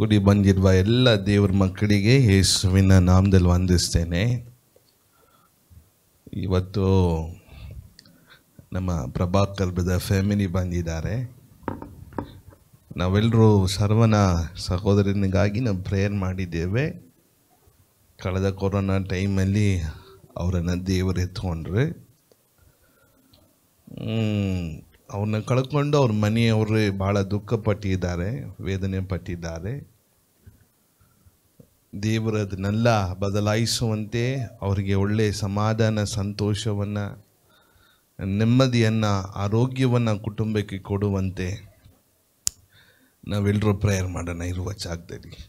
ಕೂಡಿ ಬಂದಿರುವ ಎಲ್ಲ ದೇವ್ರ ಮಕ್ಕಳಿಗೆ ಯೇಸುವಿನ ನಾಮದಲ್ಲಿ ವಂದಿಸ್ತೇನೆ ಇವತ್ತು ನಮ್ಮ ಪ್ರಭಾಕರ್ ಫ್ಯಾಮಿಲಿ ಬಂದಿದ್ದಾರೆ ನಾವೆಲ್ಲರೂ ಸರ್ವನ ಸಹೋದರನಿಗಾಗಿ ನಾವು ಪ್ರೇಯರ್ ಮಾಡಿದ್ದೇವೆ ಕಳೆದ ಕೊರೋನಾ ಟೈಮಲ್ಲಿ ಅವರನ್ನು ದೇವರು ಎತ್ಕೊಂಡ್ರೆ ಅವ್ರನ್ನ ಕಳ್ಕೊಂಡು ಅವ್ರ ಮನೆಯವರು ಭಾಳ ದುಃಖ ಪಟ್ಟಿದ್ದಾರೆ ವೇದನೆ ಪಟ್ಟಿದ್ದಾರೆ ದೇವರದನ್ನೆಲ್ಲ ಬದಲಾಯಿಸುವಂತೆ ಅವರಿಗೆ ಒಳ್ಳೆಯ ಸಮಾಧಾನ ಸಂತೋಷವನ್ನು ನೆಮ್ಮದಿಯನ್ನು ಆರೋಗ್ಯವನ್ನು ಕುಟುಂಬಕ್ಕೆ ಕೊಡುವಂತೆ ನಾವೆಲ್ಲರೂ ಪ್ರೇಯರ್ ಮಾಡೋಣ ಇರುವ ಜಾಗದಲ್ಲಿ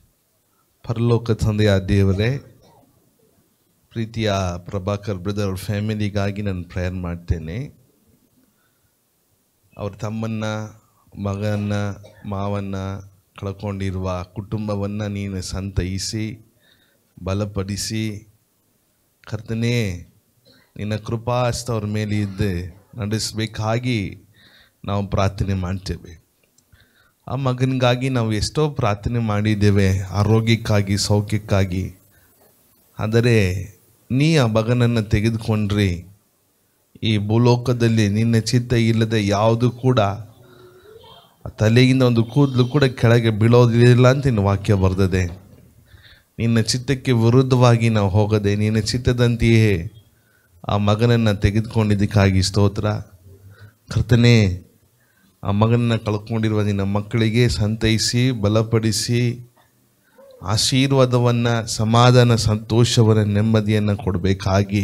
ಪರಲೋಕ ತಂದೆಯ ದೇವರೇ ಪ್ರೀತಿಯ ಪ್ರಭಾಕರ್ ಬ್ರದರ್ ಅವ್ರ ಫ್ಯಾಮಿಲಿಗಾಗಿ ನಾನು ಪ್ರೇಯರ್ ಮಾಡ್ತೇನೆ ಅವ್ರ ತಮ್ಮನ್ನು ಮಗನ ಮಾವನ್ನ ಕಳ್ಕೊಂಡಿರುವ ಕುಟುಂಬವನ್ನು ನೀನು ಸಂತೈಸಿ ಬಲಪಡಿಸಿ ಕರ್ತನೇ ನಿನ್ನ ಕೃಪಾಸ್ತ ಮೇಲೆ ಇದ್ದು ನಡೆಸಬೇಕಾಗಿ ನಾವು ಪ್ರಾರ್ಥನೆ ಮಾಡ್ತೇವೆ ಆ ಮಗನಿಗಾಗಿ ನಾವು ಎಷ್ಟೋ ಪ್ರಾರ್ಥನೆ ಮಾಡಿದ್ದೇವೆ ಆರೋಗ್ಯಕ್ಕಾಗಿ ಸೌಖ್ಯಕ್ಕಾಗಿ ಆದರೆ ನೀ ಆ ಮಗನನ್ನು ತೆಗೆದುಕೊಂಡ್ರಿ ಈ ಭೂಲೋಕದಲ್ಲಿ ನಿನ್ನ ಚಿತ್ತ ಇಲ್ಲದೆ ಯಾವುದು ಕೂಡ ತಲೆಯಿಂದ ಒಂದು ಕೂದಲು ಕೂಡ ಕೆಳಗೆ ಬೀಳೋದಿಲ್ಲ ಅಂತ ನಿನ್ನ ವಾಕ್ಯ ಬರ್ತದೆ ನಿನ್ನ ಚಿತ್ತಕ್ಕೆ ವಿರುದ್ಧವಾಗಿ ನಾವು ಹೋಗದೆ ನಿನ್ನ ಚಿತ್ತದಂತೆಯೇ ಆ ಮಗನನ್ನು ತೆಗೆದುಕೊಂಡಿದ್ದಕ್ಕಾಗಿ ಸ್ತೋತ್ರ ಕರ್ತನೇ ಆ ಮಗನನ್ನು ಕಳ್ಕೊಂಡಿರುವ ನಿನ್ನ ಮಕ್ಕಳಿಗೆ ಸಂತೈಸಿ ಬಲಪಡಿಸಿ ಆಶೀರ್ವಾದವನ್ನು ಸಮಾಧಾನ ಸಂತೋಷವನ್ನು ನೆಮ್ಮದಿಯನ್ನು ಕೊಡಬೇಕಾಗಿ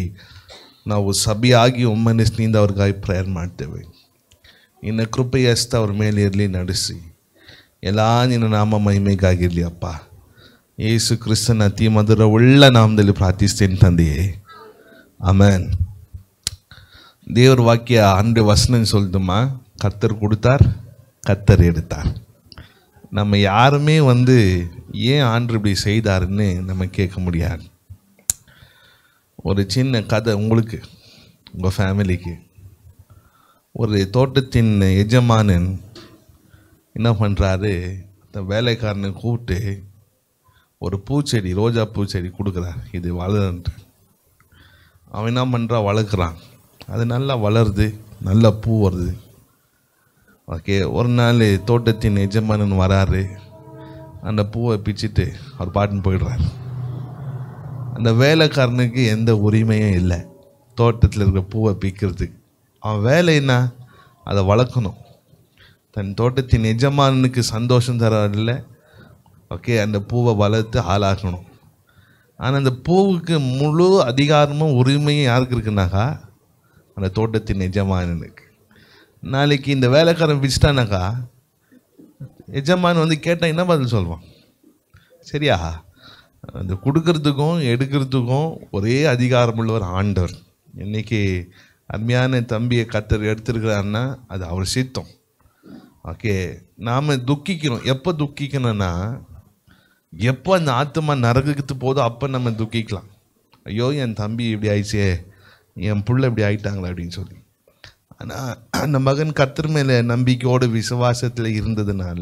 ನಾವು ಸಭೆಯಾಗಿ ಒಮ್ಮನಸ್ಸಿನಿಂದ ಅವ್ರಿಗಾಗಿ ಪ್ರೇಯರ್ ಮಾಡ್ತೇವೆ ನಿನ್ನ ಕೃಪೆಯ ಹಸ್ತ ಅವ್ರ ಮೇಲೆ ಇರಲಿ ನಡೆಸಿ ಎಲ್ಲ ನಿನ್ನ ನಾಮ ಮಹಿಮೆಗಾಗಿರಲಿ ಅಪ್ಪ ಯೇಸು ಕ್ರಿಸ್ತನ ಅತಿ ಮಧುರ ಒಳ್ಳೆ ನಾಮದಲ್ಲಿ ಪ್ರಾರ್ಥಿಸ್ತೇನೆ ತಂದೆಯೇ ಆಮೇನ್ தேவர் ವಾಕ್ಯ அன்று வசனம் சொல்லுதுமா கத்தர் கொடுத்தார் கத்தர் எடுத்தார் நம்ம யாருமே வந்து ஏன் ஆண்டு இப்படி செய்தாருன்னு நம்ம கேட்க முடியாது ஒரு சின்ன கதை உங்களுக்கு உங்கள் ஃபேமிலிக்கு ஒரு தோட்டத்தின் எஜமானன் என்ன பண்ணுறாரு அந்த வேலைக்காரனை கூப்பிட்டு ஒரு பூச்செடி ரோஜா பூச்செடி கொடுக்குறார் இது வளருன்ட்டு அவன் என்ன பண்ணுறா வளர்க்குறான் அது நல்லா வளருது நல்லா பூ வருது ஓகே ஒரு நாள் தோட்டத்தின் எஜமானன் வராரு அந்த பூவை பிச்சுட்டு அவர் பாட்டுன்னு போயிடுறாரு அந்த வேலைக்காரனுக்கு எந்த உரிமையும் இல்லை தோட்டத்தில் இருக்கிற பூவை பிக்கிறதுக்கு அவன் வேலை என்ன அதை வளர்க்கணும் தன் தோட்டத்தின் எஜமானனுக்கு சந்தோஷம் தரவில்ல ஓகே அந்த பூவை வளர்த்து ஆளாக்கணும் ஆனால் அந்த பூவுக்கு முழு அதிகாரமும் உரிமையும் யாருக்கு இருக்குனாக்கா அந்த தோட்டத்தின் எஜமானனுக்கு நாளைக்கு இந்த வேலைக்காரன் பிடிச்சிட்டானாக்கா எஜமான் வந்து கேட்டால் என்ன பதில் சொல்லுவான் சரியா அந்த கொடுக்கறதுக்கும் எடுக்கிறதுக்கும் ஒரே அதிகாரம் உள்ளவர் ஆண்டவர் இன்றைக்கி அருமையான தம்பியை கத்தர் எடுத்திருக்கிறாருன்னா அது அவர் சித்தம் ஓகே நாம் துக்கிக்கிறோம் எப்போ துக்கிக்கணும்னா எப்போ அந்த ஆத்மா நரகத்து போதோ அப்போ நம்ம துக்கிக்கலாம் ஐயோ என் தம்பி இப்படி ஆயிடுச்சே என் பிள்ளை இப்படி ஆயிட்டாங்களா அப்படின்னு சொல்லி ஆனால் அந்த மகன் கத்தர் மேலே நம்பிக்கையோடு விசுவாசத்தில் இருந்ததுனால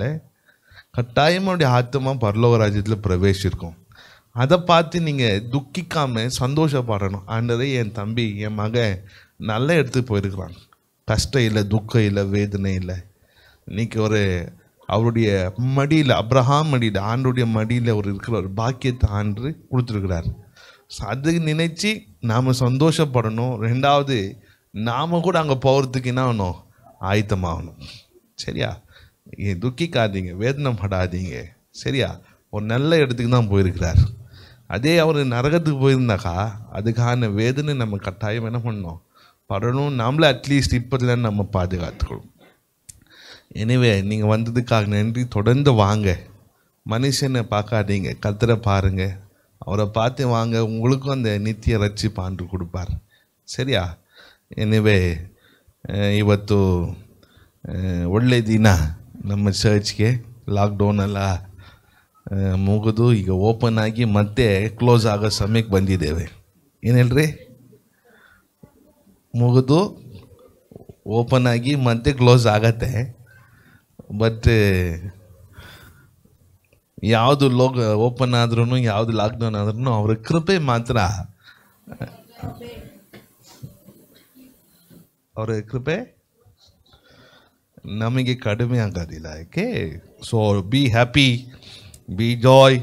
கட்டாயம் அவருடைய ஆத்மா பரலோக ராஜ்யத்தில் பிரவேசிருக்கும் அதை பார்த்து நீங்கள் துக்கிக்காமல் சந்தோஷப்படணும் ஆண்டதை என் தம்பி என் மகன் நல்லா எடுத்து போயிருக்கிறான் கஷ்டம் இல்லை துக்கம் இல்லை வேதனை இல்லை இன்றைக்கி ஒரு அவருடைய மடியில் அப்ரஹாம் மடியில் ஆண்டுடைய மடியில் அவர் இருக்கிற ஒரு பாக்கியத்தை ஆண்டு கொடுத்துருக்கிறார் அதுக்கு நினைச்சு நாம் சந்தோஷப்படணும் ரெண்டாவது நாம் கூட அங்கே போகிறதுக்கு என்ன ஆகணும் ஆயத்தமாகணும் சரியா துக்கிக்காதீங்க வேதனை படாதீங்க சரியா ஒரு நல்ல இடத்துக்கு தான் போயிருக்கிறார் அதே அவர் நரகத்துக்கு போயிருந்தாக்கா அதுக்கான வேதனை நம்ம கட்டாயம் என்ன பண்ணோம் படணும் நம்மளே அட்லீஸ்ட் இப்போதில் நம்ம பாதுகாத்துக்கணும் எனவே நீங்கள் வந்ததுக்காக நன்றி தொடர்ந்து வாங்க மனுஷனை பார்க்காதீங்க கத்தரை பாருங்கள் அவரை பார்த்து வாங்க உங்களுக்கும் அந்த நித்திய ரச்சி பாண்டு கொடுப்பார் சரியா எனவே ಇವತ್ತು ಒಳ್ಳೆ நம்ம ನಮ್ಮ லாக்டவுன் எல்லாம் ಮುಗಿದು ಈಗ ಓಪನ್ ಆಗಿ ಮತ್ತೆ ಕ್ಲೋಸ್ ಆಗೋ ಸಮಯಕ್ಕೆ ಬಂದಿದ್ದೇವೆ ಏನು ಹೇಳ್ರಿ ಮುಗಿದು ಓಪನ್ ಆಗಿ ಮತ್ತೆ ಕ್ಲೋಸ್ ಆಗತ್ತೆ ಬಟ್ ಯಾವುದು ಲೋಕ್ ಓಪನ್ ಆದ್ರೂ ಯಾವುದು ಲಾಕ್ಡೌನ್ ಆದ್ರೂ ಅವರ ಕೃಪೆ ಮಾತ್ರ ಅವರ ಕೃಪೆ ನಮಗೆ ಕಡಿಮೆ ಆಗೋದಿಲ್ಲ ಯಾಕೆ so be happy be joy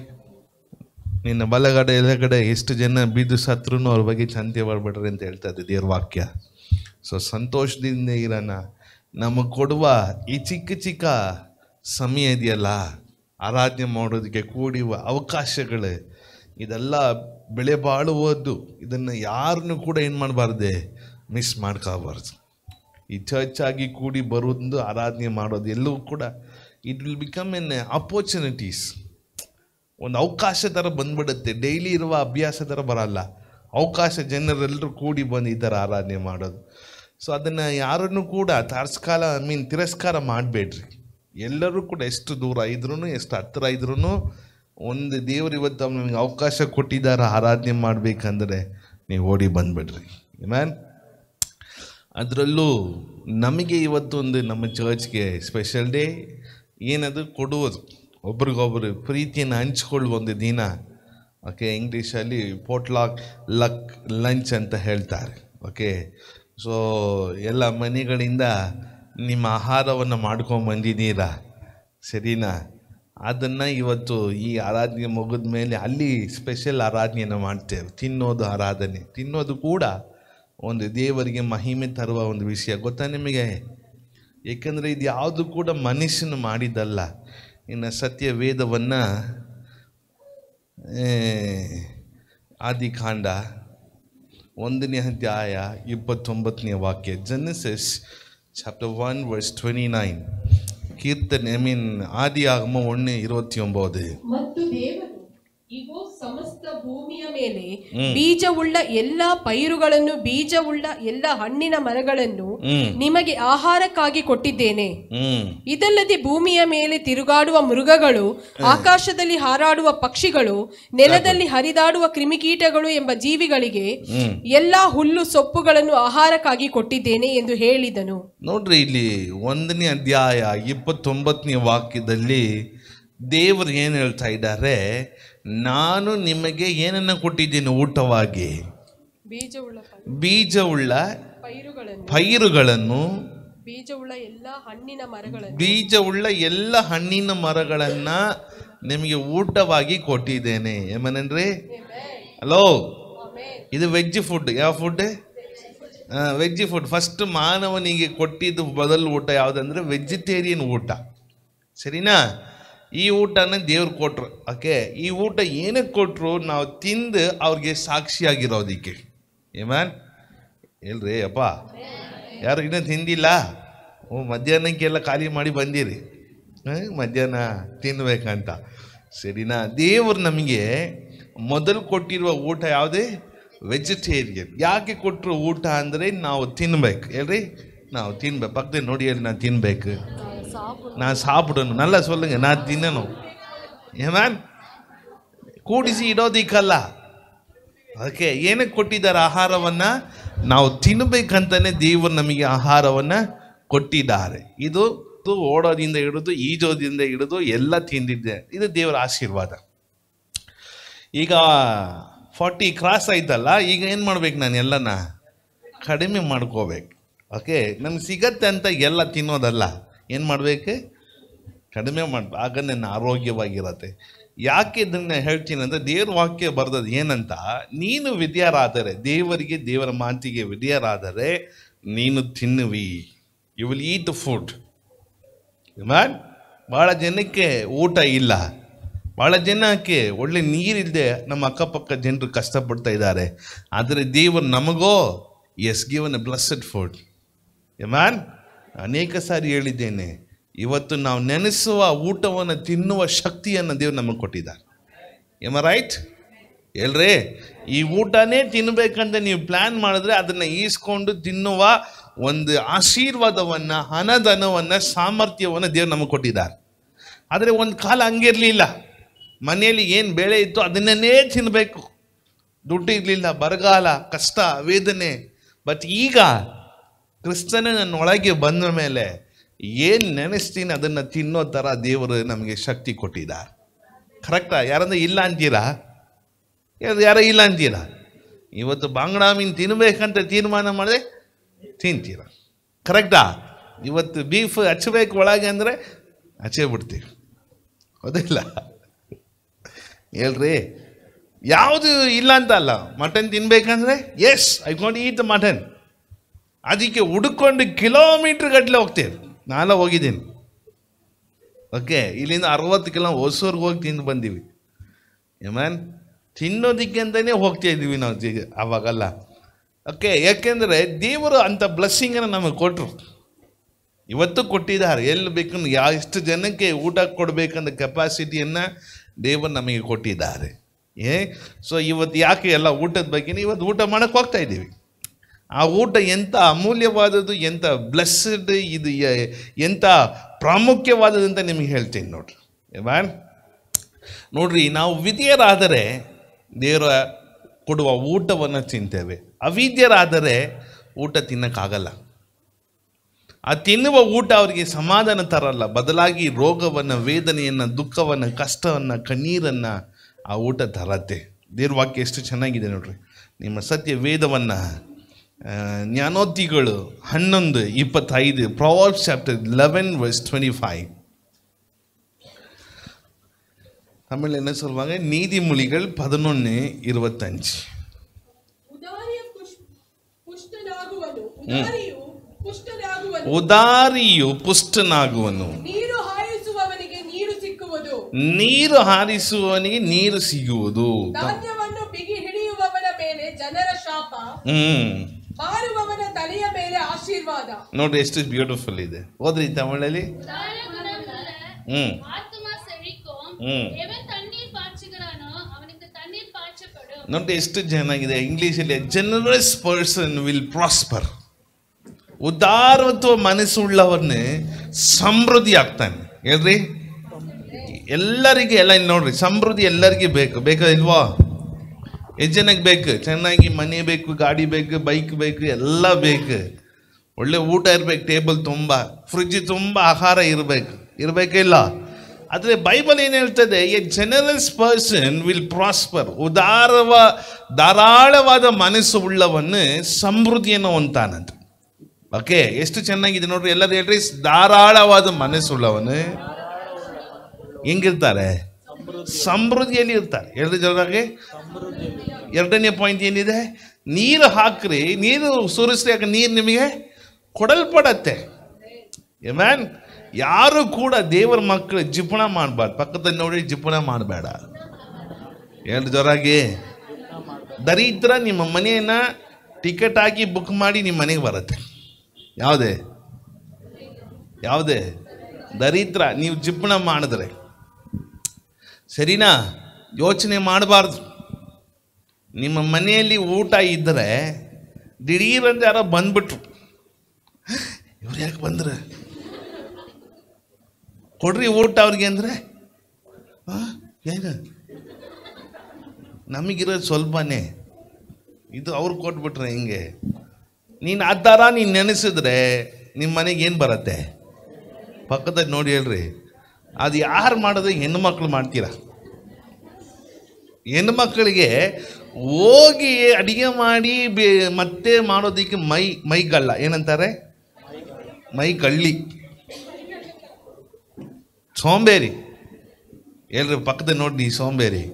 ನಿನ್ನ ಬಲಗಡೆ ಎಡಗಡೆ ಎಷ್ಟು ಜನ ಬಿದ್ದು ಸತ್ರೂ ಅವ್ರ ಬಗ್ಗೆ ಚಂತೆ ಮಾಡಬೇಡ್ರಿ ಅಂತ ಹೇಳ್ತದೆ ದೇವ್ರ ವಾಕ್ಯ ಸೊ ಸಂತೋಷದಿಂದ ಇರೋಣ ನಮಗೆ ಕೊಡುವ ಈ ಚಿಕ್ಕ ಚಿಕ್ಕ ಸಮಯ ಇದೆಯಲ್ಲ ಆರಾಧನೆ ಮಾಡೋದಕ್ಕೆ ಕೂಡಿರುವ ಅವಕಾಶಗಳು ಇದೆಲ್ಲ ಬೆಳೆ ಬಾಳುವುದು ಇದನ್ನು ಯಾರನ್ನು ಕೂಡ ಏನು ಮಾಡಬಾರ್ದೆ ಮಿಸ್ ಮಾಡ್ಕೋಬಾರ್ದು ಈ ಚರ್ಚ್ ಆಗಿ ಕೂಡಿ ಬರೋದು ಆರಾಧನೆ ಮಾಡೋದು ಎಲ್ಲವೂ ಕೂಡ it will become an opportunities ಒಂದು ಅವಕಾಶ ಥರ ಬಂದ್ಬಿಡುತ್ತೆ ಡೈಲಿ ಇರುವ ಅಭ್ಯಾಸ ಥರ ಬರಲ್ಲ ಅವಕಾಶ ಜನರೆಲ್ಲರೂ ಕೂಡಿ ಬಂದು ಈ ಥರ ಆರಾಧನೆ ಮಾಡೋದು ಸೊ ಅದನ್ನು ಯಾರನ್ನು ಕೂಡ ತಾರ್ಸ್ಕಾಲ ಐ ಮೀನ್ ತಿರಸ್ಕಾರ ಮಾಡಬೇಡ್ರಿ ಎಲ್ಲರೂ ಕೂಡ ಎಷ್ಟು ದೂರ ಇದ್ರೂ ಎಷ್ಟು ಹತ್ತಿರ ಇದ್ರೂ ಒಂದು ದೇವರು ಇವತ್ತು ನಮಗೆ ಅವಕಾಶ ಕೊಟ್ಟಿದ್ದಾರೆ ಆರಾಧನೆ ಮಾಡಬೇಕಂದ್ರೆ ನೀವು ಓಡಿ ಬಂದ್ಬಿಡ್ರಿ ಮ್ಯಾನ್ ಅದರಲ್ಲೂ ನಮಗೆ ಇವತ್ತೊಂದು ನಮ್ಮ ಚರ್ಚ್ಗೆ ಸ್ಪೆಷಲ್ ಡೇ ಏನದು ಕೊಡುವುದು ಒಬ್ರಿಗೊಬ್ರು ಹಂಚಿಕೊಳ್ಳುವ ಹಂಚ್ಕೊಳ್ಳುವ ದಿನ ಓಕೆ ಇಂಗ್ಲೀಷಲ್ಲಿ ಪೋಟ್ಲಾಕ್ ಲಕ್ ಲಂಚ್ ಅಂತ ಹೇಳ್ತಾರೆ ಓಕೆ ಸೊ ಎಲ್ಲ ಮನೆಗಳಿಂದ ನಿಮ್ಮ ಆಹಾರವನ್ನು ಮಾಡ್ಕೊಂಬಂದಿದ್ದೀರಾ ಸರಿನಾ ಅದನ್ನು ಇವತ್ತು ಈ ಆರಾಧನೆ ಮುಗಿದ ಮೇಲೆ ಅಲ್ಲಿ ಸ್ಪೆಷಲ್ ಆರಾಧನೆಯನ್ನು ಮಾಡ್ತೇವೆ ತಿನ್ನೋದು ಆರಾಧನೆ ತಿನ್ನೋದು ಕೂಡ ಒಂದು ದೇವರಿಗೆ ಮಹಿಮೆ ತರುವ ಒಂದು ವಿಷಯ ಗೊತ್ತಾ ನಿಮಗೆ ಏಕೆಂದರೆ ಇದು ಯಾವುದು ಕೂಡ ಮನುಷ್ಯನು ಮಾಡಿದ್ದಲ್ಲ ಇನ್ನು ಸತ್ಯ ವೇದವನ್ನು ಆದಿಕಾಂಡ ಒಂದನೇ ಅಧ್ಯಾಯ ಇಪ್ಪತ್ತೊಂಬತ್ತನೇ ವಾಕ್ಯ Genesis chapter one verse twenty nine ಕೀರ್ತನೆ ಐ ಮೀನ್ ಆದಿ ಆಗಮ ಒಣ್ಣೆ இருபத்தி ಇಗೋ ಸಮಸ್ತ ಭೂಮಿಯ ಮೇಲೆ ಬೀಜವುಳ್ಳ ಎಲ್ಲಾ ಪೈರುಗಳನ್ನು ಬೀಜವುಳ್ಳ ಎಲ್ಲ ಹಣ್ಣಿನ ಮರಗಳನ್ನು ನಿಮಗೆ ಆಹಾರಕ್ಕಾಗಿ ಕೊಟ್ಟಿದ್ದೇನೆ ಇದಲ್ಲದೆ ಭೂಮಿಯ ಮೇಲೆ ತಿರುಗಾಡುವ ಮೃಗಗಳು ಆಕಾಶದಲ್ಲಿ ಹಾರಾಡುವ ಪಕ್ಷಿಗಳು ನೆಲದಲ್ಲಿ ಹರಿದಾಡುವ ಕ್ರಿಮಿಕೀಟಗಳು ಎಂಬ ಜೀವಿಗಳಿಗೆ ಎಲ್ಲಾ ಹುಲ್ಲು ಸೊಪ್ಪುಗಳನ್ನು ಆಹಾರಕ್ಕಾಗಿ ಕೊಟ್ಟಿದ್ದೇನೆ ಎಂದು ಹೇಳಿದನು ನೋಡ್ರಿ ಇಲ್ಲಿ ಒಂದನೇ ಅಧ್ಯಾಯ ಇಪ್ಪತ್ತೊಂಬತ್ತನೇ ವಾಕ್ಯದಲ್ಲಿ ದೇವರು ಏನ್ ಹೇಳ್ತಾ ಇದ್ದಾರೆ ನಾನು ನಿಮಗೆ ಏನನ್ನ ಕೊಟ್ಟಿದ್ದೀನಿ ಊಟವಾಗಿ ಬೀಜವುಳ್ಳ ಪೈರುಗಳನ್ನು ಬೀಜವುಳ್ಳ ಎಲ್ಲ ಹಣ್ಣಿನ ಮರಗಳನ್ನು ಎಲ್ಲ ಹಣ್ಣಿನ ಮರಗಳನ್ನ ನಿಮಗೆ ಊಟವಾಗಿ ಕೊಟ್ಟಿದ್ದೇನೆ ಏಮನೇನ್ರಿ ಹಲೋ ಇದು ವೆಜ್ ಫುಡ್ ಯಾವ ಫುಡ್ ವೆಜ್ ಫುಡ್ ಫಸ್ಟ್ ಮಾನವನಿಗೆ ಕೊಟ್ಟಿದ್ದು ಬದಲು ಊಟ ಯಾವುದಂದ್ರೆ ವೆಜಿಟೇರಿಯನ್ ಊಟ ಸರಿನಾ ಈ ಊಟನ ದೇವ್ರು ಕೊಟ್ರು ಓಕೆ ಈ ಊಟ ಏನಕ್ಕೆ ಕೊಟ್ಟರು ನಾವು ತಿಂದು ಅವ್ರಿಗೆ ಸಾಕ್ಷಿಯಾಗಿರೋದಕ್ಕೆ ಏಮಾನ್ ಹೇಳ್ರಿ ಅಪ್ಪ ಯಾರು ಇನ್ನೂ ತಿಂದಿಲ್ಲ ಓ ಮಧ್ಯಾಹ್ನಕ್ಕೆಲ್ಲ ಖಾಲಿ ಮಾಡಿ ಬಂದಿರಿ ಮಧ್ಯಾಹ್ನ ತಿನ್ಬೇಕಂತ ಸರಿನಾ ದೇವರು ನಮಗೆ ಮೊದಲು ಕೊಟ್ಟಿರುವ ಊಟ ಯಾವುದೇ ವೆಜಿಟೇರಿಯನ್ ಯಾಕೆ ಕೊಟ್ಟರು ಊಟ ಅಂದರೆ ನಾವು ತಿನ್ಬೇಕು ಹೇಳ್ರಿ ನಾವು ತಿನ್ಬೇಕು ಪಕ್ಕದಲ್ಲಿ ನೋಡಿ ಹೇಳಿ ನಾನು ತಿನ್ಬೇಕು நான் சாப்பிடணும் நல்லா சொல்லுங்க நான் தின்னணும் ஏன்னா ಕೂಡಿಸಿ ಇಡೋದಿಕ್ಕಲ್ಲ ಓಕೆ ಏನಕ್ಕೆ ಕೊಟ್ಟಿದ್ದಾರೆ ಆಹಾರವನ್ನು ನಾವು ತಿನ್ನಬೇಕಂತಲೇ ದೇವರು ನಮಗೆ ಆಹಾರವನ್ನು ಕೊಟ್ಟಿದ್ದಾರೆ ಇದು ಓಡೋದಿಂದ ಹಿಡಿದು ಈಜೋದಿಂದ ಹಿಡಿದು ಎಲ್ಲ ತಿಂದಿದ್ದೆ ಇದು ದೇವರ ಆಶೀರ್ವಾದ ಈಗ ಫಾರ್ಟಿ ಕ್ರಾಸ್ ಆಯ್ತಲ್ಲ ಈಗ ಏನು ಮಾಡ್ಬೇಕು ನಾನು ಎಲ್ಲನ ಕಡಿಮೆ ಮಾಡ್ಕೋಬೇಕು ಓಕೆ ನಮ್ಗೆ ಸಿಗತ್ತೆ ಅಂತ ಎಲ್ಲ ತಿನ್ನೋದಲ್ಲ ಏನು ಮಾಡಬೇಕು ಕಡಿಮೆ ಮಾಡಿ ಆಗ ನನ್ನ ಆರೋಗ್ಯವಾಗಿರತ್ತೆ ಯಾಕೆ ಇದನ್ನು ಹೇಳ್ತೀನಿ ಅಂದರೆ ದೇವ್ರ ವಾಕ್ಯ ಬರ್ದದ್ದು ಏನಂತ ನೀನು ವಿದ್ಯಾರಾದರೆ ದೇವರಿಗೆ ದೇವರ ಮಾತಿಗೆ ವಿದ್ಯಾರಾದರೆ ನೀನು ತಿನ್ನುವಿ you will eat food man ಭಾಳ ಜನಕ್ಕೆ ಊಟ ಇಲ್ಲ ಭಾಳ ಜನಕ್ಕೆ ಒಳ್ಳೆ ನೀರಿಲ್ಲದೆ ನಮ್ಮ ಅಕ್ಕಪಕ್ಕ ಜನರು ಕಷ್ಟಪಡ್ತಾ ಇದ್ದಾರೆ ಆದರೆ ದೇವರು ನಮಗೋ has given a blessed food man ಅನೇಕ ಸಾರಿ ಹೇಳಿದ್ದೇನೆ ಇವತ್ತು ನಾವು ನೆನೆಸುವ ಊಟವನ್ನು ತಿನ್ನುವ ಶಕ್ತಿಯನ್ನು ದೇವ್ರು ನಮಗೆ ಕೊಟ್ಟಿದ್ದಾರೆ ಎಮ ರೈಟ್ ಹೇಳ್ರಿ ಈ ಊಟನೇ ತಿನ್ನಬೇಕಂತ ನೀವು ಪ್ಲ್ಯಾನ್ ಮಾಡಿದ್ರೆ ಅದನ್ನು ಈಸ್ಕೊಂಡು ತಿನ್ನುವ ಒಂದು ಆಶೀರ್ವಾದವನ್ನು ಹಣಧನವನ್ನು ಸಾಮರ್ಥ್ಯವನ್ನು ದೇವ್ರು ನಮಗೆ ಕೊಟ್ಟಿದ್ದಾರೆ ಆದರೆ ಒಂದು ಕಾಲ ಹಂಗಿರಲಿಲ್ಲ ಮನೆಯಲ್ಲಿ ಏನು ಬೆಳೆ ಇತ್ತು ಅದನ್ನೇ ತಿನ್ನಬೇಕು ದುಡ್ಡು ಇರಲಿಲ್ಲ ಬರಗಾಲ ಕಷ್ಟ ವೇದನೆ ಬಟ್ ಈಗ ಕ್ರಿಸ್ತನ ನನ್ನೊಳಗೆ ಬಂದ ಮೇಲೆ ಏನು ನೆನೆಸ್ತೀನಿ ಅದನ್ನು ತಿನ್ನೋ ಥರ ದೇವರು ನಮಗೆ ಶಕ್ತಿ ಕೊಟ್ಟಿದ್ದ ಕರೆಕ್ಟಾ ಯಾರಂದ್ರೆ ಇಲ್ಲ ಅಂತೀರಾ ಯಾರೋ ಇಲ್ಲ ಅಂತೀರಾ ಇವತ್ತು ಬಾಂಗ್ಡಾ ಮೀನು ತಿನ್ಬೇಕಂತ ತೀರ್ಮಾನ ಮಾಡಿದೆ ತಿಂತೀರ ಕರೆಕ್ಟಾ ಇವತ್ತು ಬೀಫ್ ಹಚ್ಚಬೇಕು ಒಳಗೆ ಅಂದರೆ ಹಚ್ಚೇ ಬಿಡ್ತೀವಿ ಹೌದಿಲ್ಲ ಹೇಳ್ರಿ ಯಾವುದು ಇಲ್ಲ ಅಂತ ಅಲ್ಲ ಮಟನ್ ತಿನ್ಬೇಕಂದ್ರೆ yes I can't eat mutton ಅದಕ್ಕೆ ಹುಡುಕೊಂಡು ಕಿಲೋಮೀಟ್ರ್ ಗಟ್ಟಲೆ ಹೋಗ್ತೀವಿ ನಾನು ಹೋಗಿದ್ದೀನಿ ಓಕೆ ಇಲ್ಲಿಂದ ಅರವತ್ತು ಕಿಲೋ ಹೊಸೂರ್ಗೆ ಹೋಗಿ ತಿಂದು ಬಂದೀವಿ ಏಮನ್ ತಿನ್ನೋದಕ್ಕೆ ಅಂತಲೇ ಹೋಗ್ತಾ ಇದ್ದೀವಿ ನಾವು ಆವಾಗಲ್ಲ ಓಕೆ ಯಾಕೆಂದರೆ ದೇವರು ಅಂಥ ಬ್ಲಸ್ಸಿಂಗನ್ನು ನಮಗೆ ಕೊಟ್ಟರು ಇವತ್ತು ಕೊಟ್ಟಿದ್ದಾರೆ ಎಲ್ಲಿ ಬೇಕು ಯಾವ ಎಷ್ಟು ಜನಕ್ಕೆ ಊಟ ಕೊಡಬೇಕಂತ ಕೆಪಾಸಿಟಿಯನ್ನು ದೇವರು ನಮಗೆ ಕೊಟ್ಟಿದ್ದಾರೆ ಏ ಸೊ ಇವತ್ತು ಯಾಕೆ ಎಲ್ಲ ಊಟದ ಬಗ್ಗೆ ಇವತ್ತು ಊಟ ಮಾಡೋಕ್ಕೆ ಹೋಗ್ತಾ ಇದ್ದೀವಿ ಆ ಊಟ ಎಂಥ ಅಮೂಲ್ಯವಾದದ್ದು ಎಂಥ ಬ್ಲೆಸ್ಡ್ ಇದು ಎಂಥ ಪ್ರಾಮುಖ್ಯವಾದದ್ದು ಅಂತ ನಿಮಗೆ ಹೇಳ್ತೀನಿ ನೋಡ್ರಿ ಏನ್ ನೋಡ್ರಿ ನಾವು ವಿಧಿಯರಾದರೆ ದೇವರ ಕೊಡುವ ಊಟವನ್ನು ತಿಂತೇವೆ ಅವಿದ್ಯರಾದರೆ ಊಟ ತಿನ್ನೋಕ್ಕಾಗಲ್ಲ ಆ ತಿನ್ನುವ ಊಟ ಅವರಿಗೆ ಸಮಾಧಾನ ತರಲ್ಲ ಬದಲಾಗಿ ರೋಗವನ್ನು ವೇದನೆಯನ್ನು ದುಃಖವನ್ನು ಕಷ್ಟವನ್ನು ಕಣ್ಣೀರನ್ನು ಆ ಊಟ ತರತ್ತೆ ದೇವ್ರ ವಾಕ್ಯ ಎಷ್ಟು ಚೆನ್ನಾಗಿದೆ ನೋಡ್ರಿ ನಿಮ್ಮ ಸತ್ಯ ವೇದವನ್ನು ಜ್ಞಾನೋತಿಗಳು ಹನ್ನೊಂದು ಇಪ್ಪತ್ತೈದು Proverbs chapter eleven verse twenty five Tamil என்ன சொல்லுவாங்க நீதிமொழிகள் பதினொன்று இருபத்தஞ்சு ಉದಾರಿಯು ಪುಷ್ಟನಾಗುವನು ನೀರು ಹಾರಿಸುವವನಿಗೆ ನೀರು ಸಿಗುವುದು ಹ್ಮ್ ಮಾರುವವನ ತಲೆಯ ಮೇಲೆ ಆಶೀರ್ವಾದ ನೋಡಿ ಎಷ್ಟು ಬ್ಯೂಟಿಫುಲ್ ಇದೆ ಹೋದ್ರಿ ತಮಿಳಲ್ಲಿ ಹ್ಮ್ ಹ್ಮ್ ನೋಡಿ ಎಷ್ಟು ಚೆನ್ನಾಗಿದೆ ಇಂಗ್ಲೀಷಲ್ಲಿ ಜನರಸ್ ಪರ್ಸನ್ ವಿಲ್ ಪ್ರಾಸ್ಪರ್ ಉದಾರತ್ವ ಮನಸ್ಸುಳ್ಳವನ್ನೇ ಸಮೃದ್ಧಿ ಆಗ್ತಾನೆ ಹೇಳ್ರಿ ಎಲ್ಲರಿಗೆ ಎಲ್ಲ ಇಲ್ಲಿ ನೋಡ್ರಿ ಸಮೃದ್ಧಿ ಎಲ್ಲರಿಗೆ ಬೇಕು ಬೇಕಾ ಇಲ್ವಾ ಎಷ್ಟು ಜನಕ್ಕೆ ಬೇಕು ಚೆನ್ನಾಗಿ ಮನೆ ಬೇಕು ಗಾಡಿ ಬೇಕು ಬೈಕ್ ಬೇಕು ಎಲ್ಲ ಬೇಕು ಒಳ್ಳೆ ಊಟ ಇರಬೇಕು ಟೇಬಲ್ ತುಂಬ ಫ್ರಿಜ್ ತುಂಬ ಆಹಾರ ಇರಬೇಕು ಇರಬೇಕಿಲ್ಲ ಆದರೆ ಬೈಬಲ್ ಏನು ಹೇಳ್ತದೆ a generous person will prosper ಉದಾರವ ಧಾರಾಳವಾದ ಮನಸ್ಸು ಉಳ್ಳವನ್ನು ಸಮೃದ್ಧಿಯನ್ನು ಹೊಂತಾನಂತ ಓಕೆ ಎಷ್ಟು ಚೆನ್ನಾಗಿದೆ ನೋಡ್ರಿ ಎಲ್ಲರೂ ಹೇಳ್ರಿ ಧಾರಾಳವಾದ ಮನಸ್ಸುಳ್ಳವನು ಹೆಂಗಿರ್ತಾರೆ ಸಮೃದ್ಧಿಯಲ್ಲಿ ಇರ್ತಾರೆ ಎರಡು ಜನರಾಗೆ ಎರಡನೇ ಪಾಯಿಂಟ್ ಏನಿದೆ ನೀರು ಹಾಕ್ರಿ ನೀರು ಯಾಕೆ ನೀರು ನಿಮಗೆ ಕೊಡಲ್ಪಡತ್ತೆ ಮ್ಯಾನ್ ಯಾರು ಕೂಡ ದೇವರ ಮಕ್ಕಳು ಜಿಪಣ ಮಾಡಬಾರ್ದು ಪಕ್ಕದಲ್ಲಿ ನೋಡಿ ಜಿಪಣ ಮಾಡಬೇಡ ಎರಡು ಜೊರಾಗಿ ದರಿದ್ರ ನಿಮ್ಮ ಮನೆಯನ್ನು ಟಿಕೆಟ್ ಹಾಕಿ ಬುಕ್ ಮಾಡಿ ನಿಮ್ಮ ಮನೆಗೆ ಬರುತ್ತೆ ಯಾವುದೇ ಯಾವುದೇ ದರಿದ್ರ ನೀವು ಜಿಪಣ ಮಾಡಿದ್ರೆ ಸರಿನಾ ಯೋಚನೆ ಮಾಡಬಾರ್ದು ನಿಮ್ಮ ಮನೆಯಲ್ಲಿ ಊಟ ಇದ್ದರೆ ದಿಢೀರಂದು ಯಾರೋ ಬಂದ್ಬಿಟ್ರು ಇವ್ರು ಯಾಕೆ ಬಂದ್ರೆ ಕೊಡ್ರಿ ಊಟ ಅವ್ರಿಗೆ ಅಂದರೆ ಹೇಗ ನಮಗಿರೋದು ಸ್ವಲ್ಪನೇ ಇದು ಅವ್ರು ಕೊಟ್ಬಿಟ್ರೆ ಹಿಂಗೆ ನೀನು ಆ ಥರ ನೀನು ನೆನೆಸಿದ್ರೆ ನಿಮ್ಮ ಮನೆಗೆ ಏನು ಬರುತ್ತೆ ಪಕ್ಕದಲ್ಲಿ ನೋಡಿ ಹೇಳ್ರಿ ಅದು ಯಾರು ಮಾಡೋದು ಮಾಡ್ತೀರಾ ಮಾಡ್ತೀರ ಮಕ್ಕಳಿಗೆ ಹೋಗಿ ಅಡುಗೆ ಮಾಡಿ ಬೇ ಮತ್ತೆ ಮಾಡೋದಕ್ಕೆ ಮೈ ಮೈಗಲ್ಲ ಏನಂತಾರೆ ಕಳ್ಳಿ ಸೋಂಬೇರಿ ಎಲ್ರಿ ಪಕ್ಕದ ನೋಡಿ ಸೋಂಬೇರಿ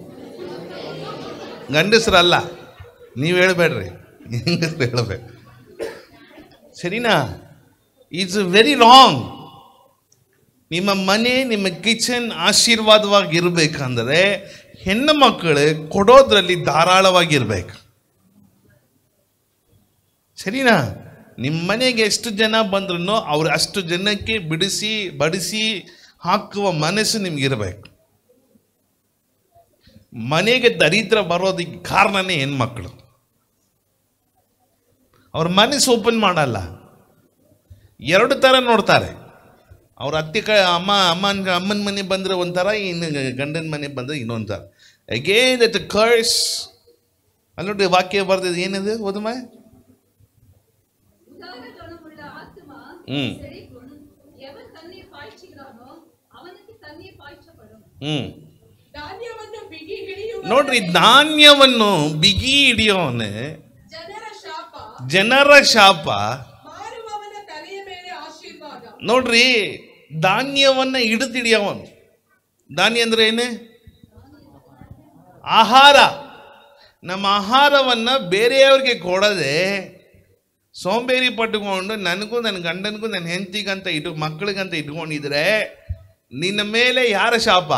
ಅಲ್ಲ ನೀವು ಹೇಳ್ಬೇಡ್ರಿ ಹೆಂಗಸ್ರು ಹೇಳಬೇಕು ಸರಿನಾ ಇಟ್ಸ್ ವೆರಿ ರಾಂಗ್ ನಿಮ್ಮ ಮನೆ ನಿಮ್ಮ ಕಿಚನ್ ಆಶೀರ್ವಾದವಾಗಿರಬೇಕಂದ್ರೆ ಹೆಣ್ಣು ಮಕ್ಕಳು ಕೊಡೋದ್ರಲ್ಲಿ ಧಾರಾಳವಾಗಿರ್ಬೇಕು ಸರಿನಾ ನಿಮ್ಮ ಮನೆಗೆ ಎಷ್ಟು ಜನ ಬಂದ್ರೂ ಅವ್ರು ಅಷ್ಟು ಜನಕ್ಕೆ ಬಿಡಿಸಿ ಬಡಿಸಿ ಹಾಕುವ ಮನಸ್ಸು ನಿಮಗಿರಬೇಕು ಮನೆಗೆ ದರಿದ್ರ ಬರೋದಕ್ಕೆ ಕಾರಣನೇ ಹೆಣ್ಮಕ್ಳು ಅವ್ರ ಮನಸ್ಸು ಓಪನ್ ಮಾಡಲ್ಲ ಎರಡು ಥರ ನೋಡ್ತಾರೆ ಅವ್ರ ಅತ್ತೆ ಕ ಅಮ್ಮ ಅಮ್ಮನ ಅಮ್ಮನ ಮನೆಗೆ ಬಂದರೆ ಒಂಥರ ಇನ್ನು ಗಂಡನ ಮನೆಗೆ ಬಂದರೆ ಇನ್ನೊಂದು ಥರ ಅಗೇನ್ ದಟ್ ಕರ್ಸ್ ಅಲ್ಲಿ ನೋಡಿ ವಾಕ್ಯ ಬರ್ದಿದೆ ಏನಿದೆ ಓದಮ್ಮ ಹ್ಞೂ ಹ್ಞೂ ನೋಡ್ರಿ ಧಾನ್ಯವನ್ನು ಬಿಗಿ ಹಿಡಿಯೋನೆ ಜನರ ಶಾಪ ನೋಡ್ರಿ ಧಾನ್ಯವನ್ನು ಹಿಡಿದಿಡಿಯವನು ಧಾನ್ಯ ಅಂದರೆ ಏನೇ ಆಹಾರ ನಮ್ಮ ಆಹಾರವನ್ನು ಬೇರೆಯವ್ರಿಗೆ ಕೊಡದೆ ಸೋಂಬೇರಿ ಪಟ್ಟುಕೊಂಡು ನನಗೂ ನನ್ನ ಗಂಡನಿಗೂ ನನ್ನ ಹೆಂಡತಿಗಂತ ಇಟ್ಟು ಮಕ್ಕಳಿಗಂತ ಇಟ್ಕೊಂಡಿದ್ರೆ ನಿನ್ನ ಮೇಲೆ ಯಾರ ಶಾಪ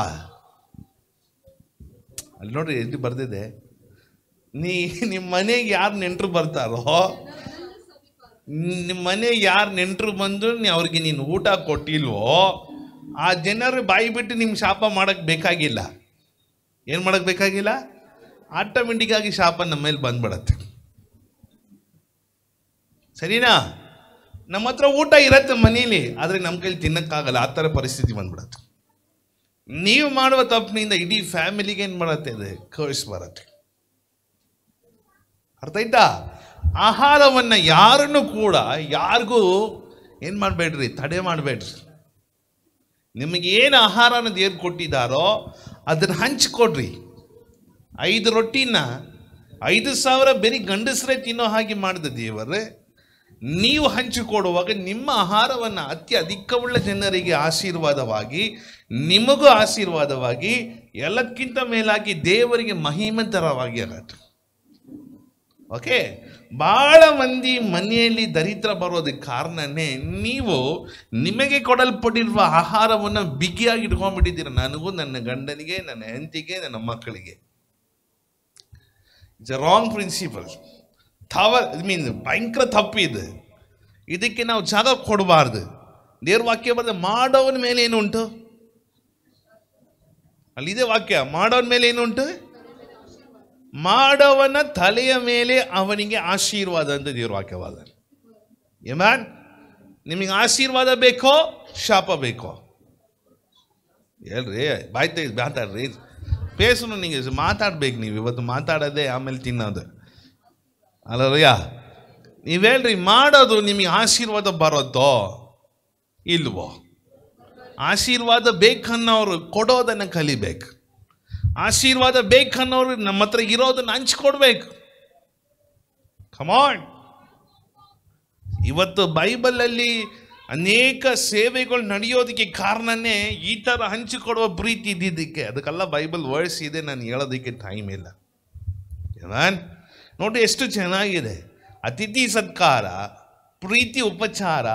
ಅಲ್ಲಿ ನೋಡ್ರಿ ಎಲ್ಲಿ ಬರ್ದಿದೆ ನೀ ನಿಮ್ಮ ಮನೆಗೆ ಯಾರು ನೆಂಟರು ಬರ್ತಾರೋ ನಿಮ್ಮ ಮನೆ ಯಾರು ನೆಂಟರು ಬಂದು ಅವ್ರಿಗೆ ನೀನು ಊಟ ಕೊಟ್ಟಿಲ್ವೋ ಆ ಜನರು ಬಾಯಿ ಬಿಟ್ಟು ನಿಮ್ಗೆ ಶಾಪ ಮಾಡೋಕ್ಕೆ ಬೇಕಾಗಿಲ್ಲ ಏನು ಮಾಡೋಕ್ಕೆ ಬೇಕಾಗಿಲ್ಲ ಆಟೋಮೆಟಿಕ್ಕಾಗಿ ಶಾಪ ನಮ್ಮ ಮೇಲೆ ಬಂದ್ಬಿಡತ್ತೆ ಸರಿನಾ ನಮ್ಮ ಹತ್ರ ಊಟ ಇರತ್ತೆ ಮನೇಲಿ ಆದರೆ ನಮ್ಮ ಕೈಲಿ ತಿನ್ನೋಕ್ಕಾಗಲ್ಲ ಆ ಥರ ಪರಿಸ್ಥಿತಿ ಬಂದ್ಬಿಡತ್ತೆ ನೀವು ಮಾಡುವ ತಪ್ಪಿನಿಂದ ಇಡೀ ಫ್ಯಾಮಿಲಿಗೆ ಏನು ಮಾಡತ್ತೆ ಅದು ಕರ್ಸ್ ಬರತ್ತೆ ಅರ್ಥ ಆಯ್ತಾ ಆಹಾರವನ್ನು ಯಾರನ್ನು ಕೂಡ ಯಾರಿಗೂ ಏನು ಮಾಡಬೇಡ್ರಿ ತಡೆ ಮಾಡಬೇಡ್ರಿ ನಿಮಗೇನು ಆಹಾರನ ದೇವ್ರು ಕೊಟ್ಟಿದ್ದಾರೋ ಅದನ್ನು ಹಂಚಿಕೊಡ್ರಿ ಐದು ರೊಟ್ಟಿನ ಐದು ಸಾವಿರ ಬರೀ ಗಂಡಸರೇ ತಿನ್ನೋ ಹಾಗೆ ಮಾಡಿದ ದೇವರೇ ನೀವು ಹಂಚಿಕೊಡುವಾಗ ನಿಮ್ಮ ಆಹಾರವನ್ನು ಅತಿ ಅಧಿಕವುಳ್ಳ ಜನರಿಗೆ ಆಶೀರ್ವಾದವಾಗಿ ನಿಮಗೂ ಆಶೀರ್ವಾದವಾಗಿ ಎಲ್ಲಕ್ಕಿಂತ ಮೇಲಾಗಿ ದೇವರಿಗೆ ಮಹಿಮಂತರವಾಗಿ ಆಗತ್ತೆ ಓಕೆ ಭಾಳ ಮಂದಿ ಮನೆಯಲ್ಲಿ ದರಿದ್ರ ಬರೋದಕ್ಕೆ ಕಾರಣನೇ ನೀವು ನಿಮಗೆ ಕೊಡಲ್ಪಟ್ಟಿರುವ ಆಹಾರವನ್ನು ಬಿಗಿಯಾಗಿ ಇಟ್ಕೊಂಡ್ಬಿಟ್ಟಿದ್ದೀರ ನನಗೂ ನನ್ನ ಗಂಡನಿಗೆ ನನ್ನ ಹೆಂಡತಿಗೆ ನನ್ನ ಮಕ್ಕಳಿಗೆ ಇಟ್ಸ್ ಅ ರಾಂಗ್ ಪ್ರಿನ್ಸಿಪಲ್ ಥವ ಐ ಮೀನ್ ಭಯಂಕರ ತಪ್ಪಿದೆ ಇದಕ್ಕೆ ನಾವು ಜಾಗ ಕೊಡಬಾರ್ದು ದೇವ್ರ ವಾಕ್ಯ ಬರೆದ ಮಾಡೋವನ ಮೇಲೆ ಏನುಂಟು ಅಲ್ಲಿ ಅಲ್ಲಿದೆ ವಾಕ್ಯ ಮಾಡೋನ ಮೇಲೆ ಏನು ಉಂಟು ಮಾಡವನ ತಲೆಯ ಮೇಲೆ ಅವನಿಗೆ ಆಶೀರ್ವಾದ ಅಂತ ದೇವ್ರ ವಾಕ್ಯವಾದ ಏಮ್ಯಾನ್ ನಿಮಗೆ ಆಶೀರ್ವಾದ ಬೇಕೋ ಶಾಪ ಬೇಕೋ ಹೇಳ್ರಿ ಬಾಯ್ ಮಾತಾಡ್ರಿ ಪೇಸನು ನಿಮಗೆ ಮಾತಾಡ್ಬೇಕು ನೀವು ಇವತ್ತು ಮಾತಾಡೋದೇ ಆಮೇಲೆ ತಿನ್ನೋದು ಅಲ್ಲರಯ್ಯ ನೀವು ಹೇಳ್ರಿ ಮಾಡೋದು ನಿಮಗೆ ಆಶೀರ್ವಾದ ಬರತ್ತೋ ಇಲ್ವೋ ಆಶೀರ್ವಾದ ಬೇಕನ್ನೋರು ಕೊಡೋದನ್ನು ಕಲಿಬೇಕು ಆಶೀರ್ವಾದ ಬೇಕನ್ನೋರು ನಮ್ಮ ಹತ್ರ ಇರೋದನ್ನು ಹಂಚಿಕೊಡ್ಬೇಕು ಕಮಾಂಡ್ ಇವತ್ತು ಬೈಬಲಲ್ಲಿ ಅನೇಕ ಸೇವೆಗಳು ನಡೆಯೋದಕ್ಕೆ ಕಾರಣನೇ ಈ ಥರ ಹಂಚಿಕೊಡುವ ಪ್ರೀತಿ ಇದ್ದಿದ್ದಕ್ಕೆ ಅದಕ್ಕೆಲ್ಲ ಬೈಬಲ್ ವರ್ಡ್ಸ್ ಇದೆ ನಾನು ಹೇಳೋದಕ್ಕೆ ಟೈಮ್ ಇಲ್ಲ ನೋಡಿ ಎಷ್ಟು ಚೆನ್ನಾಗಿದೆ ಅತಿಥಿ ಸತ್ಕಾರ ಪ್ರೀತಿ ಉಪಚಾರ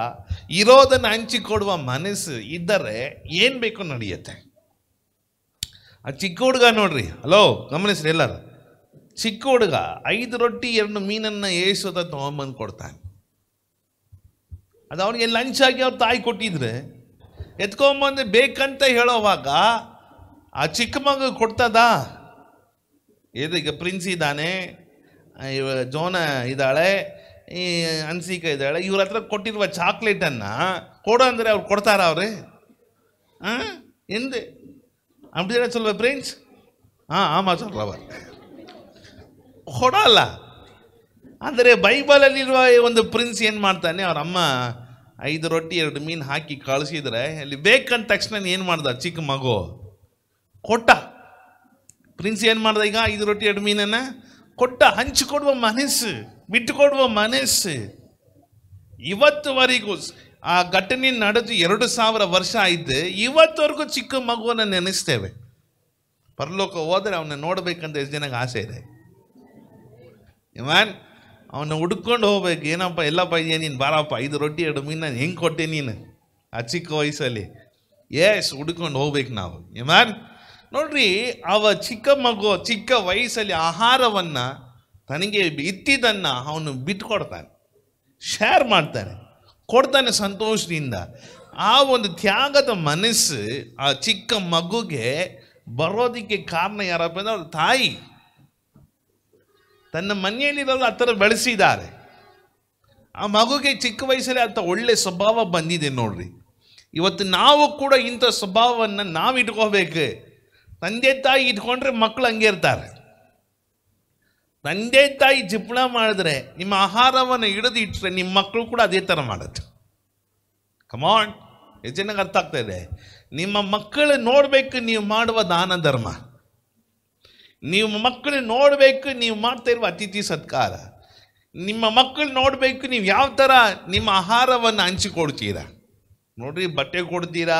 ಇರೋದನ್ನು ಹಂಚಿಕೊಡುವ ಮನಸ್ಸು ಇದ್ದರೆ ಏನು ಬೇಕೋ ನಡೆಯುತ್ತೆ ಆ ಚಿಕ್ಕ ಹುಡುಗ ನೋಡ್ರಿ ಹಲೋ ಗಮನಿಸ್ರಿ ಎಲ್ಲರು ಚಿಕ್ಕ ಹುಡುಗ ಐದು ರೊಟ್ಟಿ ಎರಡು ಮೀನನ್ನು ಏಸೋದ ತೊಗೊಂಬಂದು ಕೊಡ್ತಾನೆ ಅದು ಅವನಿಗೆ ಲಂಚ್ ಆಗಿ ಅವ್ರ ತಾಯಿ ಕೊಟ್ಟಿದ್ರೆ ಎತ್ಕೊಂಬಂದು ಬೇಕಂತ ಹೇಳೋವಾಗ ಆ ಚಿಕ್ಕ ಮಗು ಕೊಡ್ತದ ಇದೀಗ ಪ್ರಿನ್ಸ್ ಇದ್ದಾನೆ ಇವ ಜೋನ ಇದ್ದಾಳೆ ಈ ಅನ್ಸಿಕ ಇದ್ದಾಳೆ ಇವ್ರ ಹತ್ರ ಕೊಟ್ಟಿರುವ ಚಾಕ್ಲೇಟನ್ನು ಕೊಡೋ ಅಂದರೆ ಅವ್ರು ಕೊಡ್ತಾರ ಅವ್ರಿ ಹಾಂ ಎಂದೇ அப்படிதானே சொல்லுவேன் பிரின்ஸ் ஆ ஆமாம் சொல்கிறவர் ಕೊಡಲ್ಲ ಅಂದರೆ ಬೈಬಲಲ್ಲಿರುವ ಒಂದು ಪ್ರಿನ್ಸ್ ಏನು ಮಾಡ್ತಾನೆ ಅವ್ರ ಅಮ್ಮ ಐದು ರೊಟ್ಟಿ ಎರಡು ಮೀನು ಹಾಕಿ ಕಳಿಸಿದ್ರೆ ಅಲ್ಲಿ ಬೇಕಂದ ತಕ್ಷಣ ಏನು ಮಾಡ್ದ ಚಿಕ್ಕ ಮಗು ಕೊಟ್ಟ ಪ್ರಿನ್ಸ್ ಏನು ಮಾಡ್ದ ಈಗ ಐದು ರೊಟ್ಟಿ ಎರಡು ಮೀನನ್ನು ಕೊಟ್ಟ ಹಂಚಿಕೊಡುವ ಮನಸ್ಸು ಬಿಟ್ಟುಕೊಡುವ ಮನಸ್ಸು ಇವತ್ತುವರೆಗೂ ಆ ಘಟನೆ ನಡೆದು ಎರಡು ಸಾವಿರ ವರ್ಷ ಆಯಿತು ಇವತ್ತವರೆಗೂ ಚಿಕ್ಕ ಮಗುವನ್ನು ನೆನೆಸ್ತೇವೆ ಪರಲೋಕ ಹೋದರೆ ಅವನ್ನ ನೋಡಬೇಕಂತ ಎಷ್ಟು ಜನಕ್ಕೆ ಆಸೆ ಇದೆ ಇವನ್ ಅವನ್ನ ಹುಡ್ಕೊಂಡು ಹೋಗ್ಬೇಕು ಏನಪ್ಪ ಎಲ್ಲಪ್ಪ ಇದೆಯಾ ನೀನು ಬಾರಪ್ಪ ಐದು ರೊಟ್ಟಿ ಎರಡು ಮೀನು ನಾನು ಹೆಂಗೆ ಕೊಟ್ಟೆ ನೀನು ಆ ಚಿಕ್ಕ ವಯಸ್ಸಲ್ಲಿ ಎಸ್ ಹುಡ್ಕೊಂಡು ಹೋಗ್ಬೇಕು ನಾವು ಇಮಾನ್ ನೋಡ್ರಿ ಅವ ಚಿಕ್ಕ ಮಗು ಚಿಕ್ಕ ವಯಸ್ಸಲ್ಲಿ ಆಹಾರವನ್ನು ತನಗೆ ಇತ್ತಿದ್ದನ್ನು ಅವನು ಬಿಟ್ಕೊಡ್ತಾನೆ ಶೇರ್ ಮಾಡ್ತಾನೆ ಕೊಡ್ತಾನೆ ಸಂತೋಷದಿಂದ ಆ ಒಂದು ತ್ಯಾಗದ ಮನಸ್ಸು ಆ ಚಿಕ್ಕ ಮಗುಗೆ ಬರೋದಕ್ಕೆ ಕಾರಣ ಯಾರಪ್ಪ ಅಂದ್ರೆ ಅವ್ರ ತಾಯಿ ತನ್ನ ಮನೆಯಲ್ಲಿರಲ್ಲ ಆ ಥರ ಬೆಳೆಸಿದ್ದಾರೆ ಆ ಮಗುಗೆ ಚಿಕ್ಕ ವಯಸ್ಸಲ್ಲಿ ಅಂತ ಒಳ್ಳೆ ಸ್ವಭಾವ ಬಂದಿದೆ ನೋಡ್ರಿ ಇವತ್ತು ನಾವು ಕೂಡ ಇಂಥ ಸ್ವಭಾವವನ್ನು ನಾವು ಇಟ್ಕೋಬೇಕು ತಂದೆ ತಾಯಿ ಇಟ್ಕೊಂಡ್ರೆ ಮಕ್ಕಳು ಹಂಗೆ ಇರ್ತಾರೆ ತಂದೆ ತಾಯಿ ಜಿಪ್ಪಣ ಮಾಡಿದ್ರೆ ನಿಮ್ಮ ಆಹಾರವನ್ನು ಹಿಡಿದು ಇಟ್ಟರೆ ನಿಮ್ಮ ಮಕ್ಕಳು ಕೂಡ ಅದೇ ಥರ ಮಾಡುತ್ತೆ ಕಮಾನ್ ಹೆಚ್ಚಿನಾಗ ಅರ್ಥ ಆಗ್ತಾ ಇದೆ ನಿಮ್ಮ ಮಕ್ಕಳು ನೋಡಬೇಕು ನೀವು ಮಾಡುವ ದಾನ ಧರ್ಮ ನಿಮ್ಮ ಮಕ್ಕಳು ನೋಡಬೇಕು ನೀವು ಮಾಡ್ತಾ ಇರುವ ಅತಿಥಿ ಸತ್ಕಾರ ನಿಮ್ಮ ಮಕ್ಕಳು ನೋಡಬೇಕು ನೀವು ಯಾವ ಥರ ನಿಮ್ಮ ಆಹಾರವನ್ನು ಹಂಚಿಕೊಡ್ತೀರಾ ನೋಡ್ರಿ ಬಟ್ಟೆ ಕೊಡ್ತೀರಾ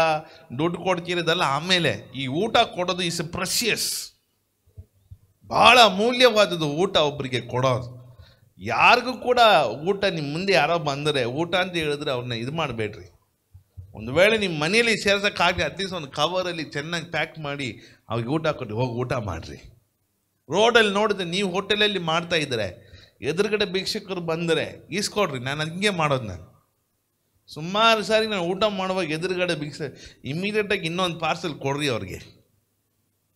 ದುಡ್ಡು ಕೊಡ್ತೀರಾ ಇದೆಲ್ಲ ಆಮೇಲೆ ಈ ಊಟ ಕೊಡೋದು ಇಸ್ ಪ್ರೆಷಿಯಸ್ ಭಾಳ ಅಮೂಲ್ಯವಾದದ್ದು ಊಟ ಒಬ್ಬರಿಗೆ ಕೊಡೋದು ಯಾರಿಗೂ ಕೂಡ ಊಟ ನಿಮ್ಮ ಮುಂದೆ ಯಾರೋ ಬಂದರೆ ಊಟ ಅಂತ ಹೇಳಿದ್ರೆ ಅವ್ರನ್ನ ಇದು ಮಾಡಬೇಡ್ರಿ ಒಂದು ವೇಳೆ ನಿಮ್ಮ ಮನೆಯಲ್ಲಿ ಸೇರ್ಸೋಕ್ಕಾಗಲಿ ಅಟ್ಲೀಸ್ಟ್ ಒಂದು ಕವರಲ್ಲಿ ಚೆನ್ನಾಗಿ ಪ್ಯಾಕ್ ಮಾಡಿ ಅವ್ರಿಗೆ ಊಟ ಕೊಟ್ಟು ಹೋಗಿ ಊಟ ಮಾಡಿರಿ ರೋಡಲ್ಲಿ ನೋಡಿದ್ರೆ ನೀವು ಹೋಟೆಲಲ್ಲಿ ಮಾಡ್ತಾ ಇದ್ದರೆ ಎದುರುಗಡೆ ಭಿಕ್ಷಕರು ಬಂದರೆ ಈಸ್ಕೊಡ್ರಿ ನಾನು ಹಂಗೆ ಮಾಡೋದು ನಾನು ಸುಮಾರು ಸಾರಿ ನಾನು ಊಟ ಮಾಡುವಾಗ ಎದುರುಗಡೆ ಭಿಕ್ಷ ಇಮ್ಮಿಡಿಯೇಟಾಗಿ ಇನ್ನೊಂದು ಪಾರ್ಸೆಲ್ ಕೊಡ್ರಿ ಅವ್ರಿಗೆ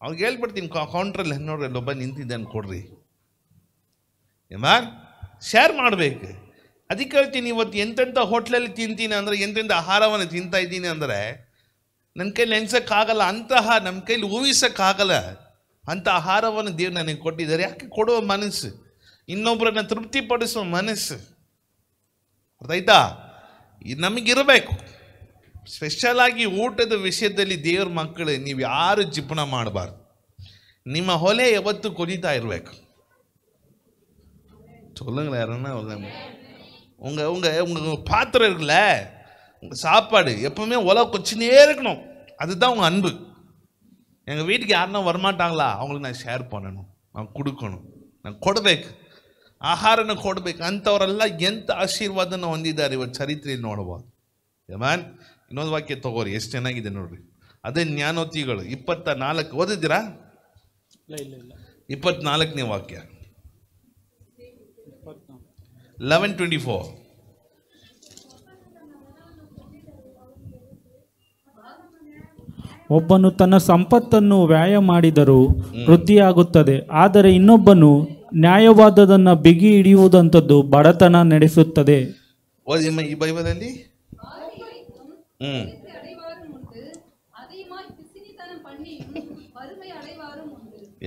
ಅವ್ರಿಗೆ ಹೇಳ್ಬಿಡ್ತೀನಿ ಕೌಂಟ್ರಲ್ಲಿ ನೋಡ್ರಿ ಅಲ್ಲೊಬ್ಬ ನಿಂತಿದ್ದಾನೆ ಕೊಡ್ರಿ ಏಮ ಶೇರ್ ಮಾಡಬೇಕು ಅದಕ್ಕೆ ಹೇಳ್ತೀನಿ ಇವತ್ತು ಎಂತೆಂಥ ಹೋಟ್ಲಲ್ಲಿ ತಿಂತೀನಿ ಅಂದರೆ ಎಂತೆಂಥ ಆಹಾರವನ್ನು ತಿಂತಾ ಇದ್ದೀನಿ ಅಂದರೆ ನನ್ನ ಕೈಲಿ ನೆನ್ಸೋಕ್ಕಾಗಲ್ಲ ಅಂತಹ ನಮ್ಮ ಕೈಲಿ ಊಹಿಸೋಕ್ಕಾಗಲ್ಲ ಅಂಥ ಆಹಾರವನ್ನು ದೇವ್ರು ನನಗೆ ಕೊಟ್ಟಿದ್ದಾರೆ ಯಾಕೆ ಕೊಡುವ ಮನಸ್ಸು ಇನ್ನೊಬ್ಬರನ್ನ ತೃಪ್ತಿಪಡಿಸುವ ಮನಸ್ಸು ಅರ್ಥ ಆಯ್ತಾ ನಮಗಿರಬೇಕು ஸ்பெஷலாகி ಊಟದ ವಿಷಯದಲ್ಲಿ ದೇವ್ರ ಮಕ್ಕಳು ನೀವು ಯಾರು ಜಿಪುಣ ಮಾಡಬಾರ್ದು ನಿಮ್ಮ ಹೊಲೆ ಯಾವತ್ತು ಕೊಲಿತಾ ಇರಬೇಕು சொல்லுங்களேன் யாருன்னா உங்கள் உங்கள் உங்கள் பாத்திரம் இருக்குல்ல உங்கள் சாப்பாடு எப்பவுமே உல கொச்சினே இருக்கணும் அதுதான் உங்கள் அன்பு எங்கள் வீட்டுக்கு யாருன்னா வரமாட்டாங்களா அவங்களுக்கு நான் ஷேர் பண்ணணும் நான் கொடுக்கணும் நான் ಕೊಡಬೇಕು ಆಹಾರನ ಕೊಡಬೇಕು அந்தவரெல்லாம் எந்த ஆசீர்வாதம் ಹೊಂದಿದ್ದಾರೆ ಇವತ್ತು ಚರಿತ್ರೆಯಲ್ಲಿ ನೋಡ್ಬೋದು ಯಮಾನ್ ಇನ್ನೊಂದು ವಾಕ್ಯ ತಗೋರಿ ಎಷ್ಟು ಚೆನ್ನಾಗಿದೆ ನೋಡ್ರಿ ಅದೇ ಜ್ಞಾನೋತಿಗಳು ಇಪ್ಪತ್ತ ನಾಲ್ಕು ಓದಿದ್ದೀರಾ ಇಪ್ಪತ್ನಾಲ್ಕನೇ ವಾಕ್ಯ ಲೆವೆನ್ ಟ್ವೆಂಟಿ ಫೋರ್ ಒಬ್ಬನು ತನ್ನ ಸಂಪತ್ತನ್ನು ವ್ಯಾಯ ಮಾಡಿದರೂ ವೃದ್ಧಿಯಾಗುತ್ತದೆ ಆದರೆ ಇನ್ನೊಬ್ಬನು ನ್ಯಾಯವಾದದನ್ನ ಬಿಗಿ ಹಿಡಿಯುವುದಂತದ್ದು ಬಡತನ ನಡೆಸುತ್ತದೆ ಈ ಬೈಬಲಲ್ಲಿ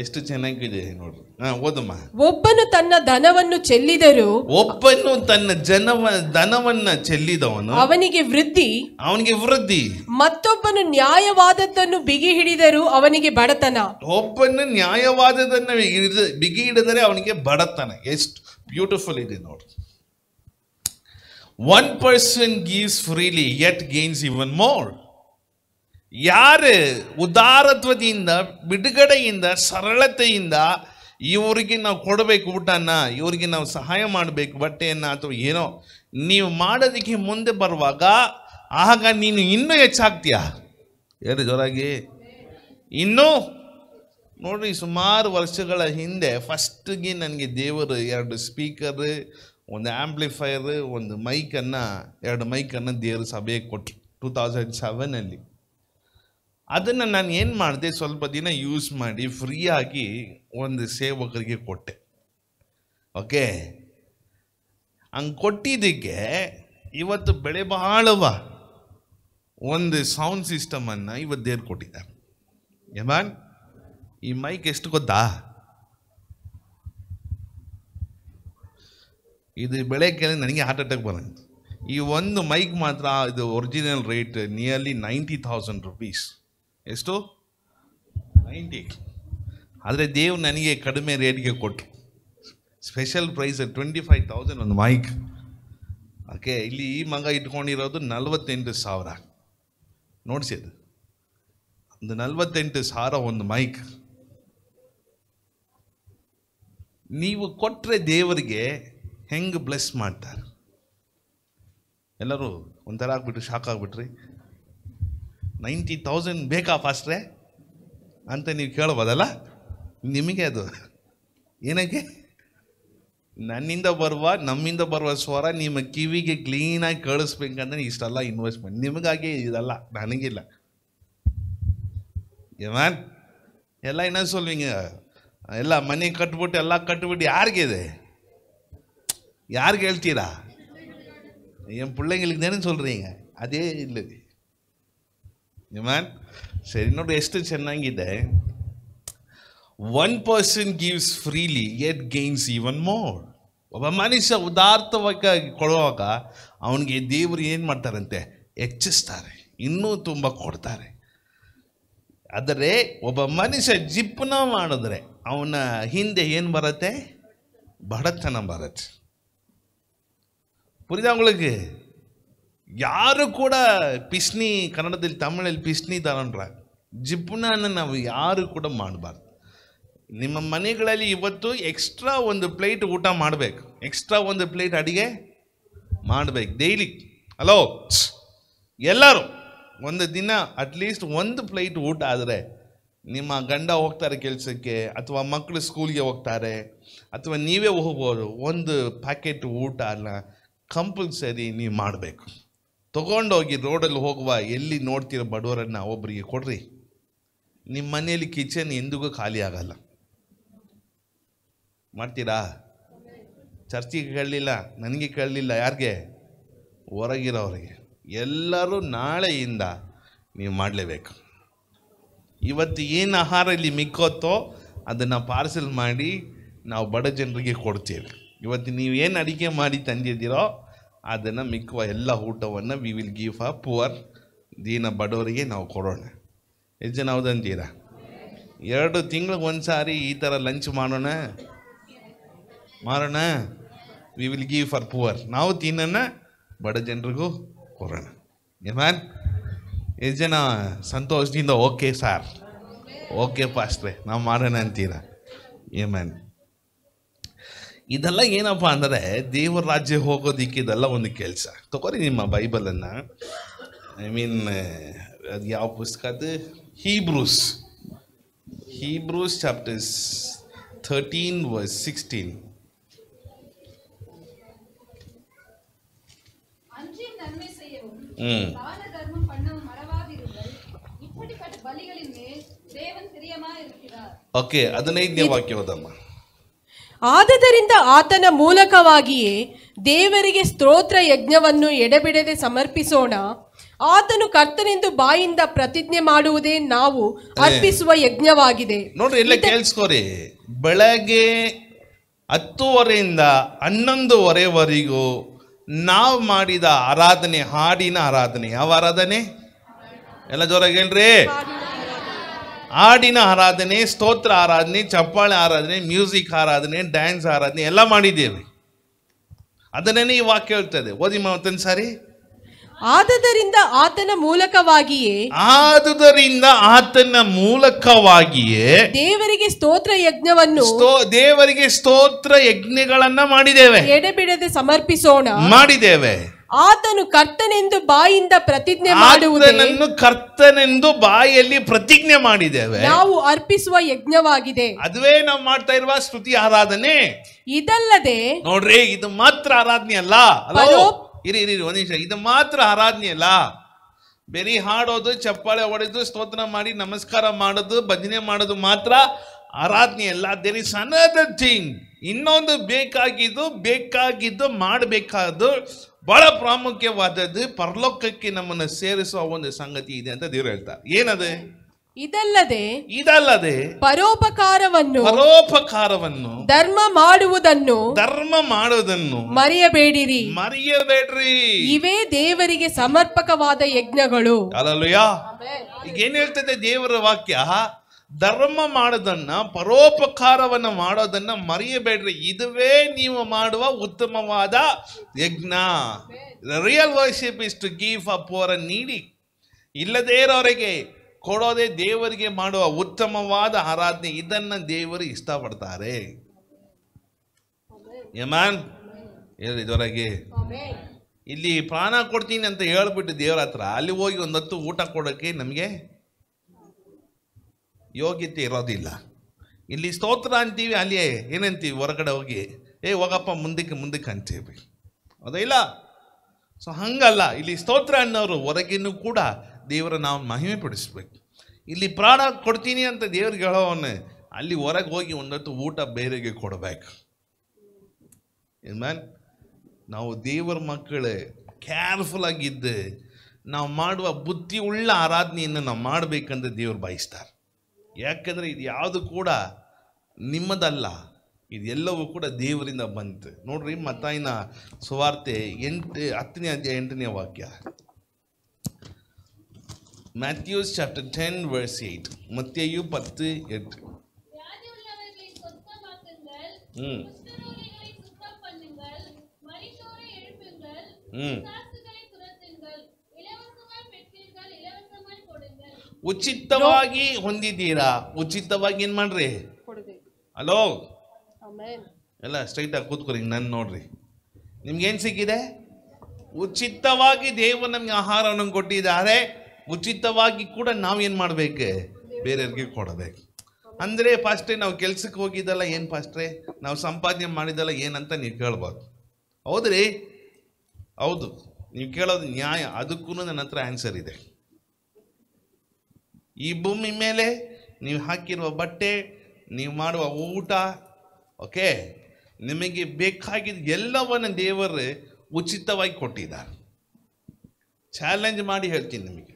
ಎಷ್ಟು ಚೆನ್ನಾಗಿದೆ ನೋಡ್ರಿ ಓದಮ್ಮ ಒಬ್ಬನು ತನ್ನ ಧನವನ್ನು ಚೆಲ್ಲಿದರು ಒಬ್ಬನು ತನ್ನ ಜನವ ಧನವನ್ನ ಚೆಲ್ಲಿದವನು ಅವನಿಗೆ ವೃದ್ಧಿ ಅವನಿಗೆ ವೃದ್ಧಿ ಮತ್ತೊಬ್ಬನು ನ್ಯಾಯವಾದದ್ದನ್ನು ಬಿಗಿ ಹಿಡಿದರು ಅವನಿಗೆ ಬಡತನ ಒಬ್ಬನು ನ್ಯಾಯವಾದದನ್ನು ಬಿಗಿ ಹಿಡಿದರೆ ಅವನಿಗೆ ಬಡತನ ಎಷ್ಟು ಬ್ಯೂಟಿಫುಲ್ ಇದೆ ನೋಡ್ರಿ one person gives freely yet gains even more ಯಾರು ಉದಾರತ್ವದಿಂದ ಬಿಡುಗಡೆಯಿಂದ ಸರಳತೆಯಿಂದ ಇವರಿಗೆ ನಾವು ಕೊಡಬೇಕು ಊಟನ ಇವರಿಗೆ ನಾವು ಸಹಾಯ ಮಾಡಬೇಕು ಬಟ್ಟೆಯನ್ನು ಅಥವಾ ಏನೋ ನೀವು ಮಾಡೋದಕ್ಕೆ ಮುಂದೆ ಬರುವಾಗ ಆಗ ನೀನು ಇನ್ನೂ ಹೆಚ್ಚಾಗ್ತೀಯ ಹೇಳಿ ಜೋರಾಗಿ ಇನ್ನೂ ನೋಡ್ರಿ ಸುಮಾರು ವರ್ಷಗಳ ಹಿಂದೆ ಫಸ್ಟಿಗೆ ನನಗೆ ದೇವರು ಎರಡು ಸ್ಪೀಕರ್ ಒಂದು ಆ್ಯಂಪ್ಲಿಫೈರ್ ಒಂದು ಮೈಕನ್ನು ಎರಡು ಮೈಕನ್ನು ದೇವ್ರ ಸಭೆಗೆ ಕೊಟ್ಟರು ಟೂ ತೌಸಂಡ್ ಸೆವೆನಲ್ಲಿ ಅದನ್ನು ನಾನು ಏನು ಮಾಡಿದೆ ಸ್ವಲ್ಪ ದಿನ ಯೂಸ್ ಮಾಡಿ ಫ್ರೀಯಾಗಿ ಒಂದು ಸೇವಕರಿಗೆ ಕೊಟ್ಟೆ ಓಕೆ ಹಂಗೆ ಕೊಟ್ಟಿದ್ದಕ್ಕೆ ಇವತ್ತು ಬೆಳೆ ಬಹಳವ ಒಂದು ಸೌಂಡ್ ಸಿಸ್ಟಮನ್ನು ಇವತ್ತು ದೇವ್ರು ಕೊಟ್ಟಿದ್ದಾರೆ ಏಮಾನ್ ಈ ಮೈಕ್ ಎಷ್ಟು ಗೊತ್ತಾ ಇದು ಬೆಳಗ್ಗೆ ನನಗೆ ಹಾರ್ಟ್ ಅಟ್ಯಾಕ್ ಬಂತು ಈ ಒಂದು ಮೈಕ್ ಮಾತ್ರ ಇದು original rate nearly ninety thousand rupees ಎಷ್ಟು ನೈಂಟಿ ಆದರೆ ದೇವ್ ನನಗೆ ಕಡಿಮೆ ರೇಟ್ಗೆ ಕೊಟ್ಟರು special price twenty five thousand ಒಂದು ಮೈಕ್ ಓಕೆ ಇಲ್ಲಿ ಈ ಮಗ ಇಟ್ಕೊಂಡಿರೋದು ನಲ್ವತ್ತೆಂಟು ಸಾವಿರ ನೋಡಿಸಿದ್ದು ಒಂದು ನಲ್ವತ್ತೆಂಟು ಸಾವಿರ ಒಂದು ಮೈಕ್ ನೀವು ಕೊಟ್ಟರೆ ದೇವರಿಗೆ ಹೆಂಗೆ ಬ್ಲೆಸ್ ಮಾಡ್ತಾರೆ ಎಲ್ಲರೂ ಒಂಥರ ಆಗ್ಬಿಟ್ರಿ ಶಾಕ್ ಆಗಿಬಿಟ್ರಿ ನೈಂಟಿ ತೌಸಂಡ್ ಬೇಕಾ ಫಾಸ್ಟ್ರೆ ಅಂತ ನೀವು ಕೇಳ್ಬೋದಲ್ಲ ನಿಮಗೆ ಅದು ಏನಕ್ಕೆ ನನ್ನಿಂದ ಬರುವ ನಮ್ಮಿಂದ ಬರುವ ಸ್ವರ ನಿಮ್ಮ ಕಿವಿಗೆ ಕ್ಲೀನಾಗಿ ಕಳಿಸ್ಬೇಕಂದ್ರೆ ಇಷ್ಟೆಲ್ಲ ಇನ್ವೆಸ್ಟ್ಮೆಂಟ್ ನಿಮಗಾಗಿ ಇದಲ್ಲ ನನಗಿಲ್ಲ ಏನ್ ಎಲ್ಲ ಇನ್ನೊಂದು ಸೊಲ್ವಿಂಗ ಎಲ್ಲ ಮನೆ ಕಟ್ಬಿಟ್ಟು ಎಲ್ಲ ಕಟ್ಬಿಟ್ಟು ಯಾರಿಗಿದೆ யாருக்கு ಹೇಳ್ತೀರಾ என் ಏನೇನು தானே ಹಿಂಗೆ ಅದೇ ಇಲ್ಲದೆ ನಿಮ್ಮ ಸರಿ ನೋಡಿ ಚೆನ್ನಾಗಿದೆ ಚೆನ್ನಾಗಿದೆ one person gives freely yet gains even more ಒಬ್ಬ ಮನುಷ್ಯ ಉದಾರ್ಥವಾಗಿ ಕೊಡುವಾಗ ಅವನಿಗೆ ದೇವರು ಏನು ಮಾಡ್ತಾರಂತೆ ಹೆಚ್ಚಿಸ್ತಾರೆ ಇನ್ನೂ ತುಂಬ ಕೊಡ್ತಾರೆ ಆದರೆ ಒಬ್ಬ ಮನುಷ್ಯ ಜಿಪ್ನ ಮಾಡಿದ್ರೆ ಅವನ ಹಿಂದೆ ಏನು ಬರುತ್ತೆ ಬಡತನ ಬರುತ್ತೆ புரியுதா உங்களுக்கு யாரும் கூட பிஸ்னி கன்னடத்தில் தமிழில் ಪಿಸ್ನಿ ತಗೊಂಡ್ರ ಜಿಪ್ನನ್ನು ನಾವು ಯಾರು ಕೂಡ ಮಾಡಬಾರ್ದು ನಿಮ್ಮ ಮನೆಗಳಲ್ಲಿ ಇವತ್ತು ಎಕ್ಸ್ಟ್ರಾ ಒಂದು ಪ್ಲೇಟ್ ಊಟ ಮಾಡಬೇಕು ಎಕ್ಸ್ಟ್ರಾ ಒಂದು ಪ್ಲೇಟ್ ಅಡಿಗೆ ಮಾಡಬೇಕು ಡೈಲಿ ಹಲೋ ಎಲ್ಲರೂ ಒಂದು ದಿನ ಅಟ್ಲೀಸ್ಟ್ ಒಂದು ಪ್ಲೇಟ್ ಊಟ ಆದರೆ ನಿಮ್ಮ ಗಂಡ ಹೋಗ್ತಾರೆ ಕೆಲಸಕ್ಕೆ ಅಥವಾ ಮಕ್ಕಳು ಸ್ಕೂಲ್ಗೆ ಹೋಗ್ತಾರೆ ಅಥವಾ ನೀವೇ ಹೋಗ್ಬೋದು ಒಂದು ಪ್ಯಾಕೆಟ್ ಊಟ ಅಲ್ಲ ಕಂಪಲ್ಸರಿ ನೀವು ಮಾಡಬೇಕು ತೊಗೊಂಡೋಗಿ ರೋಡಲ್ಲಿ ಹೋಗುವ ಎಲ್ಲಿ ನೋಡ್ತಿರೋ ಬಡವರನ್ನು ಒಬ್ಬರಿಗೆ ಕೊಡ್ರಿ ನಿಮ್ಮ ಮನೆಯಲ್ಲಿ ಕಿಚನ್ ಎಂದಿಗೂ ಖಾಲಿ ಆಗಲ್ಲ ಮಾಡ್ತೀರಾ ಚರ್ಚಿಗೆ ಕೇಳಲಿಲ್ಲ ನನಗೆ ಕೇಳಲಿಲ್ಲ ಯಾರಿಗೆ ಹೊರಗಿರೋರಿಗೆ ಎಲ್ಲರೂ ನಾಳೆಯಿಂದ ನೀವು ಮಾಡಲೇಬೇಕು ಇವತ್ತು ಏನು ಆಹಾರ ಇಲ್ಲಿ ಮಿಕ್ಕುತ್ತೋ ಅದನ್ನು ಪಾರ್ಸೆಲ್ ಮಾಡಿ ನಾವು ಬಡ ಜನರಿಗೆ ಕೊಡ್ತೀವಿ ಇವತ್ತು ನೀವೇನು ಅಡಿಗೆ ಮಾಡಿ ತಂದಿದ್ದೀರೋ ಅದನ್ನು ಮಿಕ್ಕುವ ಎಲ್ಲ ಊಟವನ್ನು we will give a poor ದೀನ ಬಡವರಿಗೆ ನಾವು ಕೊಡೋಣ ಎಷ್ಟು ಜನ ಎರಡು ತಿಂಗಳಿಗೆ ಒಂದು ಸಾರಿ ಈ ಥರ ಲಂಚ್ ಮಾಡೋಣ ಮಾರೋಣ we will give for poor ನಾವು ತಿನ್ನೋಣ ಬಡ ಜನರಿಗೂ ಕೊಡೋಣ ಏಮ್ಯಾನ್ ಎಷ್ಟು ಸಂತೋಷದಿಂದ ಓಕೆ ಸಾರ್ ಓಕೆ ಪಾಸ್ಟ್ರೆ ನಾವು ಮಾಡೋಣ ಅಂತೀರಾ ಏಮ್ಯಾನ್ ಇದೆಲ್ಲ ಏನಪ್ಪ ಅಂದರೆ ದೇವರ ರಾಜ್ಯ ಹೋಗೋದಿಕ್ಕೆ ಇದೆಲ್ಲ ಒಂದು ಕೆಲಸ ತಗೋರಿ ನಿಮ್ಮ ಬೈಬಲನ್ನು ಐ ಮೀನ್ ಅದು ಯಾವ ಪುಸ್ತಕ ಅದು Hebrews Hebrews chapters thirteen verse sixteen hmm okay ಹದಿನೈದನೇ ವಾಕ್ಯ ಹೋದಮ್ಮ ಆದ್ದರಿಂದ ಆತನ ಮೂಲಕವಾಗಿಯೇ ದೇವರಿಗೆ ಸ್ತೋತ್ರ ಯಜ್ಞವನ್ನು ಎಡೆಬಿಡದೆ ಸಮರ್ಪಿಸೋಣ ಆತನು ಕರ್ತನೆಂದು ಬಾಯಿಂದ ಪ್ರತಿಜ್ಞೆ ಮಾಡುವುದೇ ನಾವು ಅರ್ಪಿಸುವ ಯಜ್ಞವಾಗಿದೆ ನೋಡ್ರಿ ಎಲ್ಲ ಕೇಳಿಸ್ಕೋರಿ ಬೆಳಗ್ಗೆ ಹತ್ತುವರೆಯಿಂದ ಹನ್ನೊಂದುವರೆವರೆಗೂ ನಾವು ಮಾಡಿದ ಆರಾಧನೆ ಹಾಡಿನ ಆರಾಧನೆ ಯಾವ ಆರಾಧನೆ ಎಲ್ಲ ಜೋರಾಗಿ ಹೇಳ್ರಿ ಹಾಡಿನ ಆರಾಧನೆ ಸ್ತೋತ್ರ ಆರಾಧನೆ ಚಪ್ಪಾಳೆ ಆರಾಧನೆ ಮ್ಯೂಸಿಕ್ ಆರಾಧನೆ ಡ್ಯಾನ್ಸ್ ಆರಾಧನೆ ಎಲ್ಲ ಮಾಡಿದ್ದೇವೆ ಅದನ್ನೇ ಈ ವಾಕ್ಯ ಹೇಳ್ತದೆ ಓದಿ ಮತ್ತೊಂದು ಸಾರಿ ಆದುದರಿಂದ ಆತನ ಮೂಲಕವಾಗಿಯೇ ಆದುದರಿಂದ ಆತನ ಮೂಲಕವಾಗಿಯೇ ದೇವರಿಗೆ ಸ್ತೋತ್ರ ಯಜ್ಞವನ್ನು ದೇವರಿಗೆ ಸ್ತೋತ್ರ ಯಜ್ಞಗಳನ್ನ ಮಾಡಿದ್ದೇವೆ ಎಡೆಬಿಡದೆ ಸಮರ್ಪಿಸೋಣ ಮಾಡಿದ್ದೇವೆ ಆತನು ಕರ್ತನೆಂದು ಬಾಯಿಂದ ಪ್ರತಿಜ್ಞೆ ಮಾಡುವುದನ್ನು ಕರ್ತನೆಂದು ಬಾಯಿಯಲ್ಲಿ ಪ್ರತಿಜ್ಞೆ ಮಾಡಿದ್ದೇವೆ ನಾವು ಅರ್ಪಿಸುವ ಯಜ್ಞವಾಗಿದೆ ಅದುವೇ ನಾವು ಮಾಡ್ತಾ ಇರುವ ಸ್ತುತಿ ಆರಾಧನೆ ಇದಲ್ಲದೆ ನೋಡ್ರಿ ಇದು ಮಾತ್ರ ಆರಾಧನೆ ಅಲ್ಲ ಇರಿ ಇರಿ ಒಂದ್ ಇದು ಮಾತ್ರ ಆರಾಧನೆ ಅಲ್ಲ ಬೆರಿ ಹಾಡೋದು ಚಪ್ಪಾಳೆ ಹೊಡೆದು ಸ್ತೋತ್ರ ಮಾಡಿ ನಮಸ್ಕಾರ ಮಾಡೋದು ಭಜನೆ ಮಾಡೋದು ಮಾತ್ರ ಆರಾಧನೆ ಅಲ್ಲ ದೇರ್ ಇಸ್ ಅನದರ್ ಥಿಂಗ್ ಇನ್ನೊಂದು ಬೇಕಾಗಿದ್ದು ಬೇಕಾಗಿದ್ದು ಮಾಡಬೇಕಾದ್ದು ಬಹಳ ಪ್ರಾಮುಖ್ಯವಾದದ್ದು ಪರಲೋಕಕ್ಕೆ ನಮ್ಮನ್ನು ಸೇರಿಸುವ ಒಂದು ಸಂಗತಿ ಇದೆ ಅಂತ ದೇವರು ಹೇಳ್ತಾರೆ ಏನದು ಇದಲ್ಲದೆ ಇದಲ್ಲದೆ ಪರೋಪಕಾರವನ್ನು ಪರೋಪಕಾರವನ್ನು ಧರ್ಮ ಮಾಡುವುದನ್ನು ಧರ್ಮ ಮಾಡುವುದನ್ನು ಮರೆಯಬೇಡಿರಿ ಮರೆಯಬೇಡ್ರಿ ಇವೇ ದೇವರಿಗೆ ಸಮರ್ಪಕವಾದ ಯಜ್ಞಗಳು ಅಲ್ಲಲ್ಲಯ್ಯ ಈಗ ಏನ್ ಹೇಳ್ತದೆ ದೇವರ ವಾಕ್ಯ ಧರ್ಮ ಮಾಡೋದನ್ನ ಪರೋಪಕಾರವನ್ನ ಮಾಡೋದನ್ನ ಮರೆಯಬೇಡ್ರಿ ಇದುವೇ ನೀವು ಮಾಡುವ ಉತ್ತಮವಾದ ಯಜ್ಞ real worship is to give a poor ನೀಡಿ ಇಲ್ಲದೇ ಇರೋರಿಗೆ ಕೊಡೋದೇ ದೇವರಿಗೆ ಮಾಡುವ ಉತ್ತಮವಾದ ಆರಾಧನೆ ಇದನ್ನ ದೇವರು ಇಷ್ಟಪಡ್ತಾರೆ ಯಮಾನ್ ಹೇಳ್ರಿ ಇಲ್ಲಿ ಪ್ರಾಣ ಕೊಡ್ತೀನಿ ಅಂತ ಹೇಳ್ಬಿಟ್ಟು ದೇವರ ಹತ್ರ ಅಲ್ಲಿ ಹೋಗಿ ಒಂದು ಊಟ ಕೊಡೋಕೆ ನಮಗೆ ಯೋಗ್ಯತೆ ಇರೋದಿಲ್ಲ ಇಲ್ಲಿ ಸ್ತೋತ್ರ ಅಂತೀವಿ ಅಲ್ಲಿಯೇ ಏನಂತೀವಿ ಹೊರಗಡೆ ಹೋಗಿ ಏ ಹೋಗಪ್ಪ ಮುಂದಕ್ಕೆ ಮುಂದಕ್ಕೆ ಅಂತೀವಿ ಇಲ್ಲ ಸೊ ಹಂಗಲ್ಲ ಇಲ್ಲಿ ಸ್ತೋತ್ರ ಅನ್ನೋರು ಹೊರಗಿನೂ ಕೂಡ ದೇವರ ನಾವು ಮಹಿಮೆ ಪಡಿಸ್ಬೇಕು ಇಲ್ಲಿ ಪ್ರಾಣ ಕೊಡ್ತೀನಿ ಅಂತ ದೇವ್ರಿಗೆ ಹೇಳೋವನ್ನೇ ಅಲ್ಲಿ ಹೊರಗೆ ಹೋಗಿ ಒಂದೊತ್ತು ಊಟ ಬೇರೆಗೆ ಕೊಡಬೇಕು ಮ್ಯಾನ್ ನಾವು ದೇವರ ಮಕ್ಕಳೇ ಕೇರ್ಫುಲ್ ಆಗಿದ್ದು ನಾವು ಮಾಡುವ ಬುದ್ಧಿ ಉಳ್ಳ ಆರಾಧನೆಯನ್ನು ನಾವು ಮಾಡಬೇಕಂತ ದೇವರು ಬಯಸ್ತಾರೆ ಯಾಕಂದರೆ ಇದು ಯಾವುದು ಕೂಡ ನಿಮ್ಮದಲ್ಲ ಇದೆಲ್ಲವೂ ಕೂಡ ದೇವರಿಂದ ಬಂತು ನೋಡ್ರಿ ಮತ್ತಾಯಿನ ಸುವಾರ್ತೆ ಎಂಟು ಹತ್ತನೇ ಅಧ್ಯಾಯ ಎಂಟನೇ ವಾಕ್ಯ Matthews chapter ten verse eight மத்தியையும் ಪತ್ತು எட்டு ಹ್ಞೂ ಹ್ಞೂ ಉಚಿತವಾಗಿ ಹೊಂದಿದ್ದೀರಾ ಉಚಿತವಾಗಿ ಏನು ಮಾಡ್ರಿ ಹಲೋ ಎಲ್ಲ ಆಗಿ ಕೂತ್ಕೊರಿ ನನ್ನ ನೋಡ್ರಿ ಏನು ಸಿಕ್ಕಿದೆ ಉಚಿತವಾಗಿ ದೇವರು ನಮಗೆ ಆಹಾರವನ್ನು ಕೊಟ್ಟಿದ್ದಾರೆ ಉಚಿತವಾಗಿ ಕೂಡ ನಾವೇನು ಮಾಡಬೇಕು ಬೇರೆಯವ್ರಿಗೆ ಕೊಡಬೇಕು ಅಂದರೆ ಫಸ್ಟೇ ನಾವು ಕೆಲ್ಸಕ್ಕೆ ಹೋಗಿದ್ದಲ್ಲ ಏನು ಫಸ್ಟ್ರೆ ನಾವು ಸಂಪಾದನೆ ಮಾಡಿದ್ದಲ್ಲ ಏನಂತ ನೀವು ಕೇಳ್ಬೋದು ಹೌದ್ರಿ ಹೌದು ನೀವು ಕೇಳೋದು ನ್ಯಾಯ ಅದಕ್ಕೂ ನನ್ನ ಹತ್ರ ಆನ್ಸರ್ ಇದೆ ಈ ಭೂಮಿ ಮೇಲೆ ನೀವು ಹಾಕಿರುವ ಬಟ್ಟೆ ನೀವು ಮಾಡುವ ಊಟ ಓಕೆ ನಿಮಗೆ ಬೇಕಾಗಿದ್ದ ಎಲ್ಲವನ್ನು ದೇವರು ಉಚಿತವಾಗಿ ಕೊಟ್ಟಿದ್ದಾರೆ ಚಾಲೆಂಜ್ ಮಾಡಿ ಹೇಳ್ತೀನಿ ನಿಮಗೆ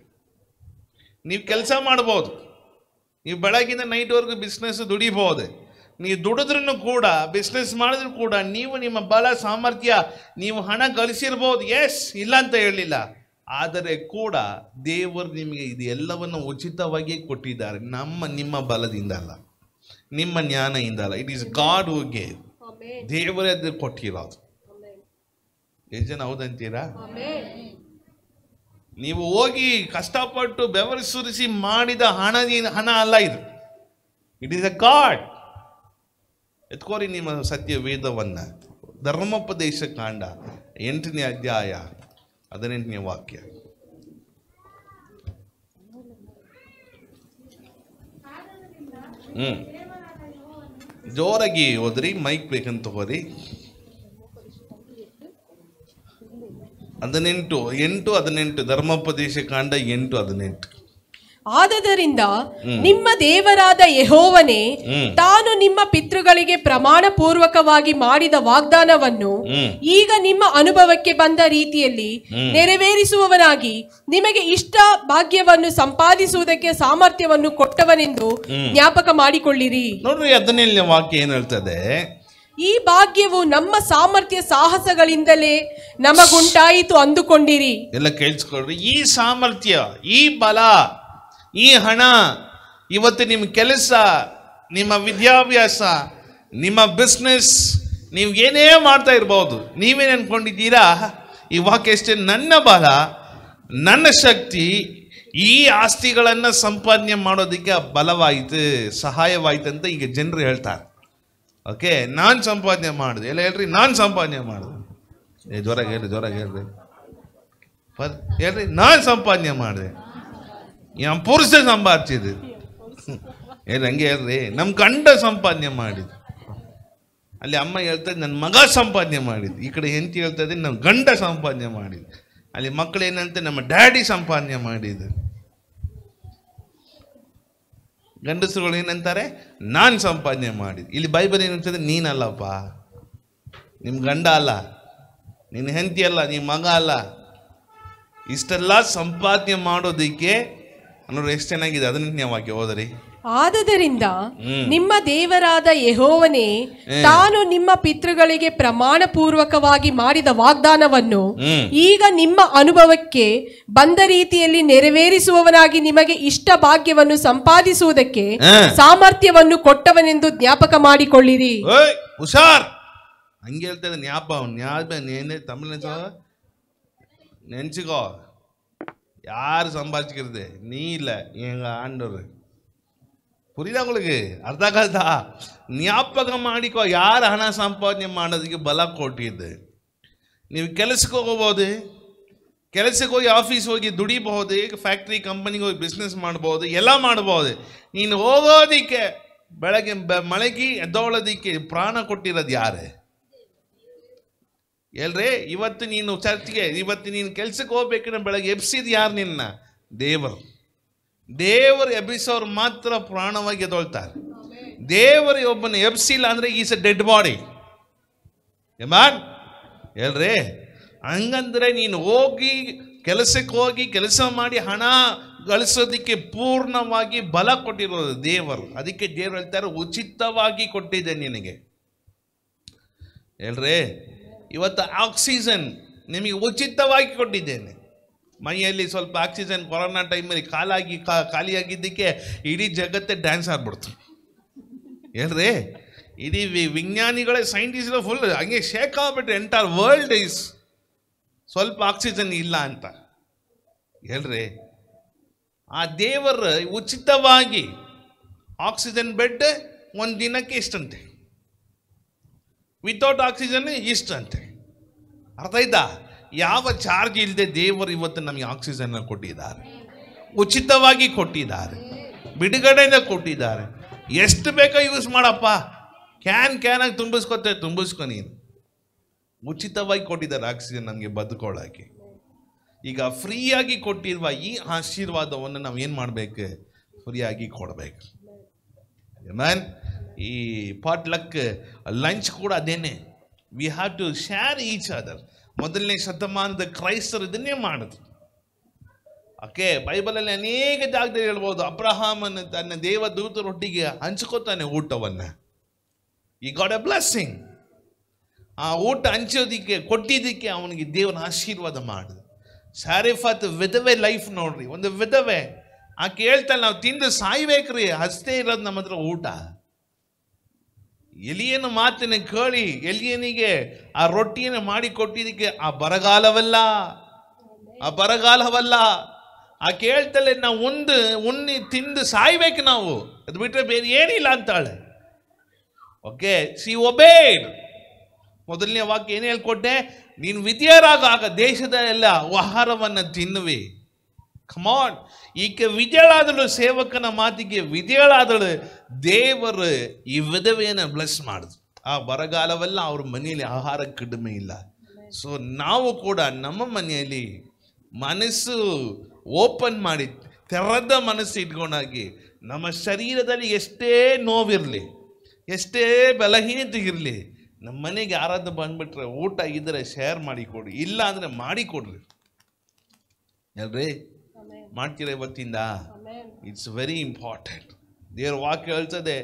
ನೀವು ಕೆಲಸ ಮಾಡ್ಬೋದು ನೀವು ಬೆಳಗಿನ ನೈಟ್ವರೆಗೂ ಬಿಸ್ನೆಸ್ ದುಡಿಬೋದು ನೀವು ದುಡಿದ್ರೂ ಕೂಡ ಬಿಸ್ನೆಸ್ ಮಾಡಿದ್ರು ಕೂಡ ನೀವು ನಿಮ್ಮ ಬಲ ಸಾಮರ್ಥ್ಯ ನೀವು ಹಣ ಗಳಿಸಿರ್ಬೋದು ಎಸ್ ಇಲ್ಲ ಅಂತ ಹೇಳಲಿಲ್ಲ ಆದರೆ ಕೂಡ ದೇವರು ನಿಮಗೆ ಇದು ಎಲ್ಲವನ್ನು ಉಚಿತವಾಗಿ ಕೊಟ್ಟಿದ್ದಾರೆ ನಮ್ಮ ನಿಮ್ಮ ಬಲದಿಂದ ಅಲ್ಲ ನಿಮ್ಮ ಜ್ಞಾನದಿಂದ ಅಲ್ಲ ಇಟ್ ಈಸ್ ಗಾಡ್ ಹೋಗಿ ಗೇವ್ ದೇವರೇ ಅದು ಕೊಟ್ಟಿರೋದು ಎಷ್ಟು ಜನ ಹೌದಂತೀರಾ ನೀವು ಹೋಗಿ ಕಷ್ಟಪಟ್ಟು ಬೆವರು ಸುರಿಸಿ ಮಾಡಿದ ಹಣ ಹಣ ಅಲ್ಲ ಇದು ಇಟ್ ಈಸ್ ಅ ಗಾಡ್ ಎತ್ಕೋರಿ ನಿಮ್ಮ ಸತ್ಯ ವೇದವನ್ನು ಧರ್ಮೋಪದೇಶ ಕಾಂಡ ಎಂಟನೇ ಅಧ್ಯಾಯ ಹದಿನೆಂಟನೇ ವಾಕ್ಯ ಹ್ಞೂ ಜೋರಾಗಿ ಓದ್ರಿ ಮೈಕ್ ಬೇಕಂತ ಹೋರಿ ಹದಿನೆಂಟು ಎಂಟು ಹದಿನೆಂಟು ಧರ್ಮೋಪದೇಶ ಕಾಂಡ ಎಂಟು ಹದಿನೆಂಟು ಆದದರಿಂದ ನಿಮ್ಮ ದೇವರಾದ ಯಹೋವನೇ ತಾನು ನಿಮ್ಮ ಪಿತೃಗಳಿಗೆ ಪ್ರಮಾಣ ಪೂರ್ವಕವಾಗಿ ಮಾಡಿದ ವಾಗ್ದಾನವನ್ನು ಈಗ ನಿಮ್ಮ ಅನುಭವಕ್ಕೆ ಬಂದ ರೀತಿಯಲ್ಲಿ ನೆರವೇರಿಸುವವನಾಗಿ ನಿಮಗೆ ಇಷ್ಟ ಭಾಗ್ಯವನ್ನು ಸಂಪಾದಿಸುವುದಕ್ಕೆ ಸಾಮರ್ಥ್ಯವನ್ನು ಕೊಟ್ಟವನೆಂದು ಜ್ಞಾಪಕ ಮಾಡಿಕೊಳ್ಳಿರಿ ವಾಕ್ಯ ಏನ್ ಹೇಳ್ತದೆ ಈ ಭಾಗ್ಯವು ನಮ್ಮ ಸಾಮರ್ಥ್ಯ ಸಾಹಸಗಳಿಂದಲೇ ನಮಗುಂಟಾಯಿತು ಅಂದುಕೊಂಡಿರಿ ಎಲ್ಲ ಕೇಳಿಸ್ಕೊಳ್ರಿ ಈ ಸಾಮರ್ಥ್ಯ ಈ ಬಲ ಈ ಹಣ ಇವತ್ತು ನಿಮ್ಮ ಕೆಲಸ ನಿಮ್ಮ ವಿದ್ಯಾಭ್ಯಾಸ ನಿಮ್ಮ ಬಿಸ್ನೆಸ್ ನೀವು ಏನೇ ಮಾಡ್ತಾ ಇರ್ಬೋದು ನೀವೇನು ಅಂದ್ಕೊಂಡಿದ್ದೀರಾ ಈ ವಾಕ್ಯ ನನ್ನ ಬಲ ನನ್ನ ಶಕ್ತಿ ಈ ಆಸ್ತಿಗಳನ್ನು ಸಂಪಾದನೆ ಮಾಡೋದಕ್ಕೆ ಬಲವಾಯಿತು ಸಹಾಯವಾಯಿತು ಅಂತ ಈಗ ಜನರು ಹೇಳ್ತಾರೆ ಓಕೆ ನಾನು ಸಂಪಾದನೆ ಮಾಡಿದೆ ಎಲ್ಲ ಹೇಳ್ರಿ ನಾನು ಸಂಪಾದನೆ ಮಾಡಿದೆ ಏ ಜ್ವರಾಗ ಹೇಳ್ರಿ ಜ್ವರ ಹೇಳ್ರಿ ಹೇಳ್ರಿ ನಾನು ಸಂಪಾದನೆ ಮಾಡಿದೆ ಯಾವ ಪುರುಷ ಸಂಪಾದಿಸಿದ ಏ ಹಂಗೆ ಹೇಳ್ರಿ ನಮ್ಮ ಗಂಡ ಸಂಪಾದನೆ ಮಾಡಿದ ಅಲ್ಲಿ ಅಮ್ಮ ಹೇಳ್ತದೆ ನನ್ನ ಮಗ ಸಂಪಾದನೆ ಮಾಡಿದ್ದು ಈ ಕಡೆ ಹೆಂಡತಿ ಹೇಳ್ತದೆ ನಮ್ಮ ಗಂಡ ಸಂಪಾದನೆ ಮಾಡಿದ್ರು ಅಲ್ಲಿ ಮಕ್ಕಳು ಏನಂತ ನಮ್ಮ ಡ್ಯಾಡಿ ಸಂಪಾದನೆ ಮಾಡಿದ್ದು ಗಂಡಸರುಗಳು ಏನಂತಾರೆ ನಾನು ಸಂಪಾದನೆ ಮಾಡಿದ್ದು ಇಲ್ಲಿ ಬೈಬಲ್ ಏನಂತಂದ್ರೆ ನೀನಲ್ಲಪ್ಪ ನಿಮ್ಮ ಗಂಡ ಅಲ್ಲ ನಿನ್ನ ಹೆಂಡತಿ ಅಲ್ಲ ನಿಮ್ಮ ಮಗ ಅಲ್ಲ ಇಷ್ಟೆಲ್ಲ ಸಂಪಾದನೆ ಮಾಡೋದಕ್ಕೆ ಅನ್ನೋರು ಎಷ್ಟು ಚೆನ್ನಾಗಿದೆ ಅದನ್ನ ನೀವಾಗಿ ಹೋದರಿ ಆದದರಿಂದ ನಿಮ್ಮ ದೇವರಾದ ಯಹೋವನೇ ತಾನು ನಿಮ್ಮ ಪಿತೃಗಳಿಗೆ ಪ್ರಮಾಣ ಪೂರ್ವಕವಾಗಿ ಮಾಡಿದ ವಾಗ್ದಾನವನ್ನು ಈಗ ನಿಮ್ಮ ಅನುಭವಕ್ಕೆ ಬಂದ ರೀತಿಯಲ್ಲಿ ನೆರವೇರಿಸುವವನಾಗಿ ನಿಮಗೆ ಇಷ್ಟ ಭಾಗ್ಯವನ್ನು ಸಂಪಾದಿಸುವುದಕ್ಕೆ ಸಾಮರ್ಥ್ಯವನ್ನು ಕೊಟ್ಟವನೆಂದು ಜ್ಞಾಪಕ ಮಾಡಿಕೊಳ್ಳಿರಿ ಹುಷಾರ್ ಹಂಗೆ ಹೇಳ್ತಾರೆ ಯಾರು ಸಂಭಾಚಿಕೆ ಇದೆ ನೀ ಇಲ್ಲ ಏನು ಆಣ್ಣರು پوریನಾವುಕ್ಕೆ ಅರ್ಧ ಕಾಲದ ನಾಪಕ ಮಾಡಿದೋ ಯಾರು ಹಣ ಸಂಪಾದನೆ ಮಾಡೋದಕ್ಕೆ ಬಲ ಕೊಟ್ಟಿದ್ದೆ ನೀವು ಕೆಲಸಕ್ಕೆ ಹೋಗಬಹುದು ಕೆಲಸಕ್ಕೆ ಹೋಗಿ ಆಫೀಸ್ ಹೋಗಿ ದುಡಿಬಹುದು ಫ್ಯಾಕ್ಟರಿ ಕಂಪನಿಗೋ ಬಿಸಿನೆಸ್ ಮಾಡಬಹುದು ಎಲ್ಲ ಮಾಡಬಹುದು ನೀನು ಹೋಗೋದಕ್ಕೆ ಬೆಳಗೆ ಮಳೆಗಿ ದೌಲದಿಕ್ಕೆ ಪ್ರಾಣ ಕೊಟ್ಟಿರದ ಯಾರೆ ಎಲ್ರಿ ಇವತ್ತು ನೀನು ಚರ್ಚ್ಗೆ ಇವತ್ತು ನೀನು ಕೆಲ್ಸಕ್ಕೆ ಹೋಗ್ಬೇಕಿನ ಬೆಳಗ್ಗೆ ಎಬ್ಸಿದ್ ಯಾರು ನಿನ್ನ ದೇವರು ದೇವರು ಎಬ್ಬಿಸೋರು ಮಾತ್ರ ಪ್ರಾಣವಾಗಿ ಎದೊಳ್ತಾರೆ ದೇವರು ಒಬ್ಬನ ಎಬ್ಸಿಲ್ಲ ಅಂದರೆ ಈಸ್ ಅ ಡೆಡ್ ಬಾಡಿ ಎಮಾನ್ ಹೇಳ್ರಿ ಹಂಗಂದ್ರೆ ನೀನು ಹೋಗಿ ಕೆಲಸಕ್ಕೆ ಹೋಗಿ ಕೆಲಸ ಮಾಡಿ ಹಣ ಗಳಿಸೋದಕ್ಕೆ ಪೂರ್ಣವಾಗಿ ಬಲ ಕೊಟ್ಟಿರೋದು ದೇವರು ಅದಕ್ಕೆ ದೇವರು ಹೇಳ್ತಾರೆ ಉಚಿತವಾಗಿ ಕೊಟ್ಟಿದೆ ನಿನಗೆ ಎಲ್ರೇ ಇವತ್ತು ಆಕ್ಸಿಜನ್ ನಿಮಗೆ ಉಚಿತವಾಗಿ ಕೊಟ್ಟಿದ್ದೇನೆ ಮೈಯಲ್ಲಿ ಸ್ವಲ್ಪ ಆಕ್ಸಿಜನ್ ಕೊರೋನಾ ಟೈಮಲ್ಲಿ ಖಾಲಾಗಿ ಕಾ ಖಾಲಿಯಾಗಿದ್ದಕ್ಕೆ ಇಡೀ ಜಗತ್ತೇ ಡ್ಯಾನ್ಸ್ ಆಗ್ಬಿಡ್ತು ಹೇಳ್ರಿ ಇಡೀ ವಿಜ್ಞಾನಿಗಳೇ ಸೈಂಟಿಸ್ಟ್ ಫುಲ್ ಹಂಗೆ ಶೇಕ್ ಆಗ್ಬಿಟ್ರೆ ಎಂಟೈರ್ ವರ್ಲ್ಡ್ ಈಸ್ ಸ್ವಲ್ಪ ಆಕ್ಸಿಜನ್ ಇಲ್ಲ ಅಂತ ಹೇಳ್ರಿ ಆ ದೇವರು ಉಚಿತವಾಗಿ ಆಕ್ಸಿಜನ್ ಬೆಡ್ ಒಂದು ದಿನಕ್ಕೆ ಇಷ್ಟಂತೆ ವಿತೌಟ್ ಆಕ್ಸಿಜನ್ ಇಷ್ಟಂತೆ ಅರ್ಥ ಆಯ್ತಾ ಯಾವ ಚಾರ್ಜ್ ಇಲ್ಲದೆ ದೇವರು ಇವತ್ತು ನಮಗೆ ಆಕ್ಸಿಜನ್ನ ಕೊಟ್ಟಿದ್ದಾರೆ ಉಚಿತವಾಗಿ ಕೊಟ್ಟಿದ್ದಾರೆ ಬಿಡುಗಡೆಯಿಂದ ಕೊಟ್ಟಿದ್ದಾರೆ ಎಷ್ಟು ಬೇಕೋ ಯೂಸ್ ಮಾಡಪ್ಪ ಕ್ಯಾನ್ ಕ್ಯಾನಾಗಿ ತುಂಬಿಸ್ಕೊತೆ ತುಂಬಿಸ್ಕೊ ನೀನು ಉಚಿತವಾಗಿ ಕೊಟ್ಟಿದ್ದಾರೆ ಆಕ್ಸಿಜನ್ ನಮಗೆ ಬದುಕೊಳ್ಳೋಕ್ಕೆ ಈಗ ಫ್ರೀಯಾಗಿ ಕೊಟ್ಟಿರುವ ಈ ಆಶೀರ್ವಾದವನ್ನು ನಾವು ಏನು ಮಾಡಬೇಕು ಫ್ರೀಯಾಗಿ ಕೊಡಬೇಕು ಮ್ಯಾನ್ ಈ ಪಾಟ್ಲಕ್ ಲಂಚ್ ಕೂಡ ಅದೇನೆ we have to share each other ಮೊದಲನೇ ಶತಮಾನದ ಕ್ರೈಸ್ತರು ಇದನ್ನೇ ಮಾಡಿದ್ರು ಓಕೆ ಬೈಬಲಲ್ಲಿ ಅನೇಕ ಜಾಗದಲ್ಲಿ ಹೇಳ್ಬೋದು ಅಬ್ರಹಾಮನ ತನ್ನ ದೇವ ದೂತರೊಟ್ಟಿಗೆ ಹಂಚ್ಕೋತಾನೆ ಊಟವನ್ನು ಈ ಗಾಡ್ ಎ ಬ್ಲೆಸ್ಸಿಂಗ್ ಆ ಊಟ ಹಂಚೋದಿಕ್ಕೆ ಕೊಟ್ಟಿದ್ದಕ್ಕೆ ಅವನಿಗೆ ದೇವನ ಆಶೀರ್ವಾದ ಮಾಡಿದ ಶಾರಿಫಾತ್ ವಿಧವೆ ಲೈಫ್ ನೋಡ್ರಿ ಒಂದು ವಿಧವೆ ಆ ಹೇಳ್ತಾಳೆ ನಾವು ತಿಂದು ಸಾಯ್ಬೇಕ್ರಿ ಹಸ್ತೇ ಇರೋದು ನಮ್ಮ ಹತ್ರ ಊಟ ಎಲಿಯನ ಮಾತಿನ ಕೇಳಿ ಎಲಿಯನಿಗೆ ಆ ರೊಟ್ಟಿಯನ್ನು ಮಾಡಿ ಕೊಟ್ಟಿದ್ದಕ್ಕೆ ಆ ಬರಗಾಲವಲ್ಲ ಆ ಬರಗಾಲವಲ್ಲ ಆ ಕೇಳ್ತಲೆ ನಾವು ಉಂಡು ಉಣ್ಣಿ ತಿಂದು ಸಾಯ್ಬೇಕು ನಾವು ಅದು ಬಿಟ್ಟರೆ ಬೇರೆ ಏನಿಲ್ಲ ಅಂತಾಳೆ ಓಕೆ ಸಿ ಒಬೇಡ್ ಮೊದಲನೇ ವಾಕ್ಯ ಏನು ಹೇಳ್ಕೊಟ್ಟೆ ನೀನು ವಿದ್ಯಾರಾಗ ದೇಶದ ಎಲ್ಲ ಆಹಾರವನ್ನು ತಿನ್ನುವಿ ಕಮಾನ್ ಈಕೆ ವಿಜಯಳಾದಳು ಸೇವಕನ ಮಾತಿಗೆ ವಿಜಯಳಾದಳು ದೇವರು ಈ ವಿಧವೆಯನ್ನು ಬ್ಲೆಸ್ ಮಾಡಿದ್ರು ಆ ಬರಗಾಲವೆಲ್ಲ ಅವ್ರ ಮನೆಯಲ್ಲಿ ಆಹಾರ ಕಡಿಮೆ ಇಲ್ಲ ಸೊ ನಾವು ಕೂಡ ನಮ್ಮ ಮನೆಯಲ್ಲಿ ಮನಸ್ಸು ಓಪನ್ ಮಾಡಿ ತೆರೆದ ಮನಸ್ಸು ಇಟ್ಕೊಂಡಾಗಿ ನಮ್ಮ ಶರೀರದಲ್ಲಿ ಎಷ್ಟೇ ನೋವಿರಲಿ ಎಷ್ಟೇ ಬಲಹೀನತೆ ಇರಲಿ ನಮ್ಮ ಮನೆಗೆ ಆರಾಧ ಬಂದ್ಬಿಟ್ರೆ ಊಟ ಇದ್ರೆ ಶೇರ್ ಮಾಡಿಕೊಡಿ ಇಲ್ಲ ಅಂದರೆ ಮಾಡಿಕೊಡ್ರಿ ಅಲ್ರಿ ಮಾಡ್ತೀರ ಇವತ್ತಿಂದ ಇಟ್ಸ್ ವೆರಿ ಇಂಪಾರ್ಟೆಂಟ್ ದೇವ್ರ ವಾಕ್ಯ ಹೇಳ್ತದೆ